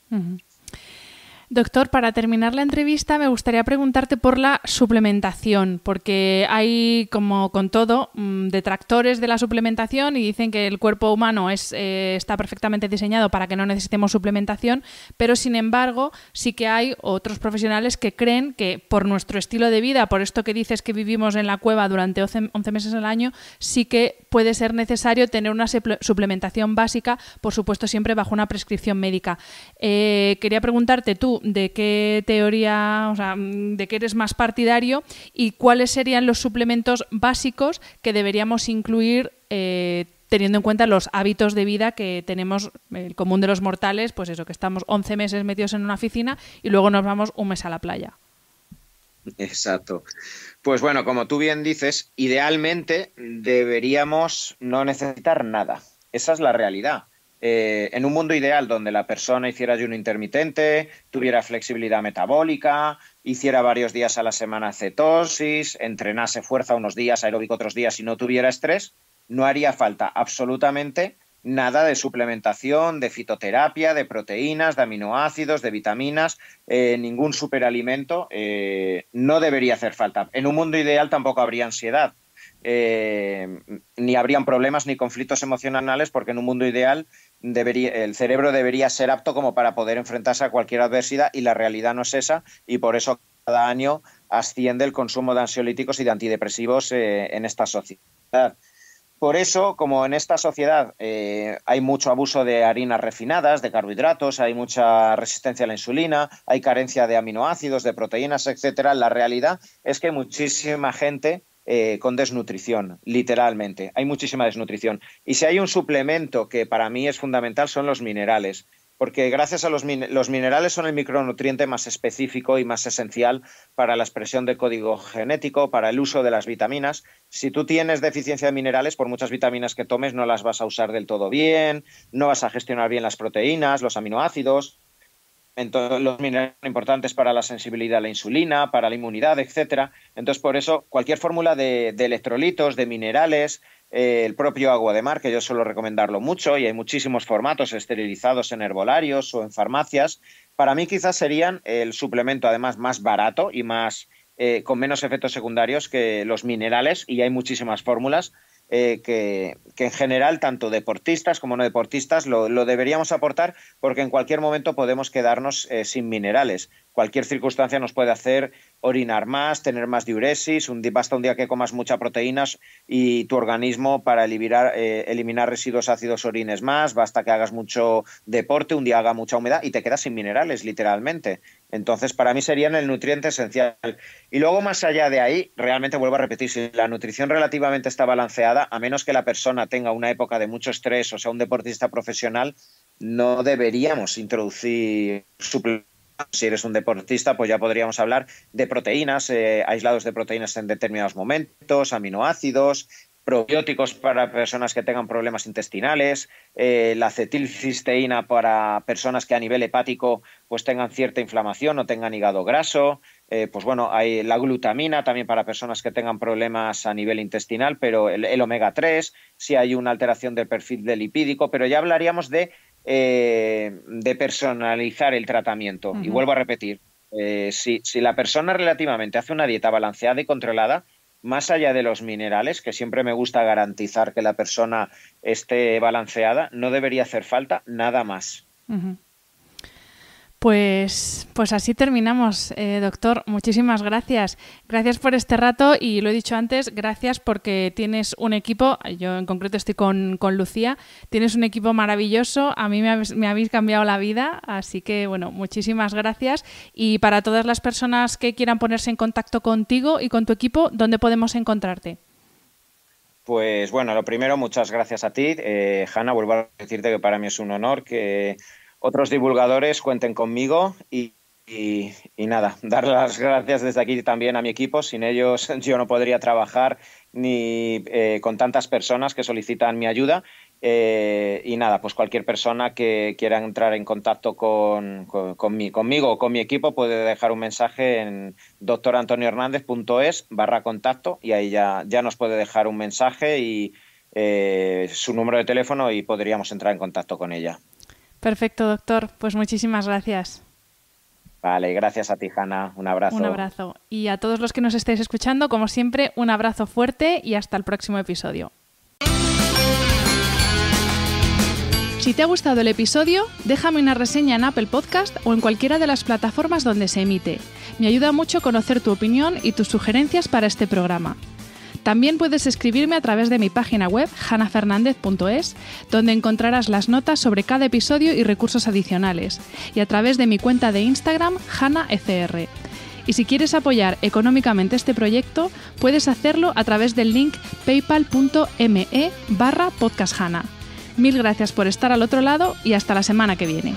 Doctor, para terminar la entrevista me gustaría preguntarte por la suplementación, porque hay, como con todo, mm, detractores de la suplementación y dicen que el cuerpo humano es, eh, está perfectamente diseñado para que no necesitemos suplementación, pero sin embargo sí que hay otros profesionales que creen que por nuestro estilo de vida, por esto que dices que vivimos en la cueva durante 11, meses al año, sí que puede ser necesario tener una suplementación básica, por supuesto siempre bajo una prescripción médica. Eh, quería preguntarte tú, de qué teoría, o sea, mm, de qué eres más partidario y cuáles serían los suplementos básicos que deberíamos incluir. Eh, teniendo en cuenta los hábitos de vida que tenemos el común de los mortales, pues eso, que estamos 11 meses metidos en una oficina y luego nos vamos un mes a la playa. Exacto. Pues bueno, como tú bien dices, idealmente deberíamos no necesitar nada. Esa es la realidad. Eh, en un mundo ideal donde la persona hiciera ayuno intermitente, tuviera flexibilidad metabólica, hiciera varios días a la semana cetosis, entrenase fuerza unos días, aeróbico otros días y no tuviera estrés, no haría falta absolutamente nada de suplementación, de fitoterapia, de proteínas, de aminoácidos, de vitaminas, eh, ningún superalimento eh, no debería hacer falta. En un mundo ideal tampoco habría ansiedad, ni habrían problemas ni conflictos emocionales porque en un mundo ideal el cerebro debería ser apto como para poder enfrentarse a cualquier adversidad y la realidad no es esa y por eso cada año asciende el consumo de ansiolíticos y de antidepresivos eh, en esta sociedad. Por eso, como en esta sociedad eh, hay mucho abuso de harinas refinadas, de carbohidratos, hay mucha resistencia a la insulina, hay carencia de aminoácidos, de proteínas, etcétera, la realidad es que muchísima gente eh, con desnutrición, literalmente. Hay muchísima desnutrición. Y si hay un suplemento que para mí es fundamental son los minerales, porque gracias a los, los minerales son el micronutriente más específico y más esencial para la expresión de código genético, para el uso de las vitaminas. Si tú tienes deficiencia de minerales, por muchas vitaminas que tomes, no las vas a usar del todo bien, no vas a gestionar bien las proteínas, los aminoácidos, entonces, los minerales son importantes para la sensibilidad a la insulina, para la inmunidad, etcétera. Entonces, por eso, cualquier fórmula de, electrolitos, de minerales, eh, el propio agua de mar, que yo suelo recomendarlo mucho, y hay muchísimos formatos esterilizados en herbolarios o en farmacias, para mí quizás serían el suplemento, además, más barato y más eh, con menos efectos secundarios que los minerales, y hay muchísimas fórmulas eh, que, en general, tanto deportistas como no deportistas, lo, deberíamos aportar porque en cualquier momento podemos quedarnos eh, sin minerales. Cualquier circunstancia nos puede hacer orinar más, tener más diuresis, un, basta un día que comas muchas proteínas y tu organismo para eliminar, eh, eliminar residuos ácidos orines más, basta que hagas mucho deporte, un día haga mucha humedad y te quedas sin minerales, literalmente. Entonces, para mí serían el nutriente esencial. Y luego, más allá de ahí, realmente vuelvo a repetir, si la nutrición relativamente está balanceada, a menos que la persona tenga una época de mucho estrés o sea un deportista profesional, no deberíamos introducir suplementos si eres un deportista, pues ya podríamos hablar de proteínas, eh, aislados de proteínas en determinados momentos, aminoácidos, probióticos para personas que tengan problemas intestinales, eh, la acetilcisteína para personas que a nivel hepático pues tengan cierta inflamación o tengan hígado graso, eh, pues bueno, hay la glutamina también para personas que tengan problemas a nivel intestinal, pero el, omega 3, si hay una alteración del perfil del lipídico, pero ya hablaríamos de eh, de personalizar el tratamiento. Y vuelvo a repetir, eh, si, la persona relativamente hace una dieta balanceada y controlada, más allá de los minerales, que siempre me gusta garantizar que la persona esté balanceada, no debería hacer falta nada más. Pues, pues así terminamos, eh, doctor. Muchísimas gracias. Gracias por este rato y lo he dicho antes, gracias porque tienes un equipo, yo en concreto estoy con, Lucía, tienes un equipo maravilloso, a mí me, habéis cambiado la vida, así que bueno, muchísimas gracias. Y para todas las personas que quieran ponerse en contacto contigo y con tu equipo, ¿dónde podemos encontrarte? Pues bueno, lo primero, muchas gracias a ti. Eh, Hanna, vuelvo a decirte que para mí es un honor que otros divulgadores cuenten conmigo y, nada, dar las gracias desde aquí también a mi equipo. Sin ellos yo no podría trabajar ni eh, con tantas personas que solicitan mi ayuda. Eh, y nada, pues cualquier persona que quiera entrar en contacto con, conmigo o con mi equipo puede dejar un mensaje en doctorantoniohernández.es barra contacto y ahí ya, ya nos puede dejar un mensaje y eh, su número de teléfono y podríamos entrar en contacto con ella. Perfecto, doctor. Pues muchísimas gracias. Vale, gracias a ti, Tijana. Un abrazo. Un abrazo. Y a todos los que nos estáis escuchando, como siempre, un abrazo fuerte y hasta el próximo episodio. Si te ha gustado el episodio, déjame una reseña en Apple Podcast o en cualquiera de las plataformas donde se emite. Me ayuda mucho conocer tu opinión y tus sugerencias para este programa. También puedes escribirme a través de mi página web hanafernandez.es, donde encontrarás las notas sobre cada episodio y recursos adicionales, y a través de mi cuenta de Instagram hanaecr. Y si quieres apoyar económicamente este proyecto, puedes hacerlo a través del link paypal.me barra podcasthana. Mil gracias por estar al otro lado y hasta la semana que viene.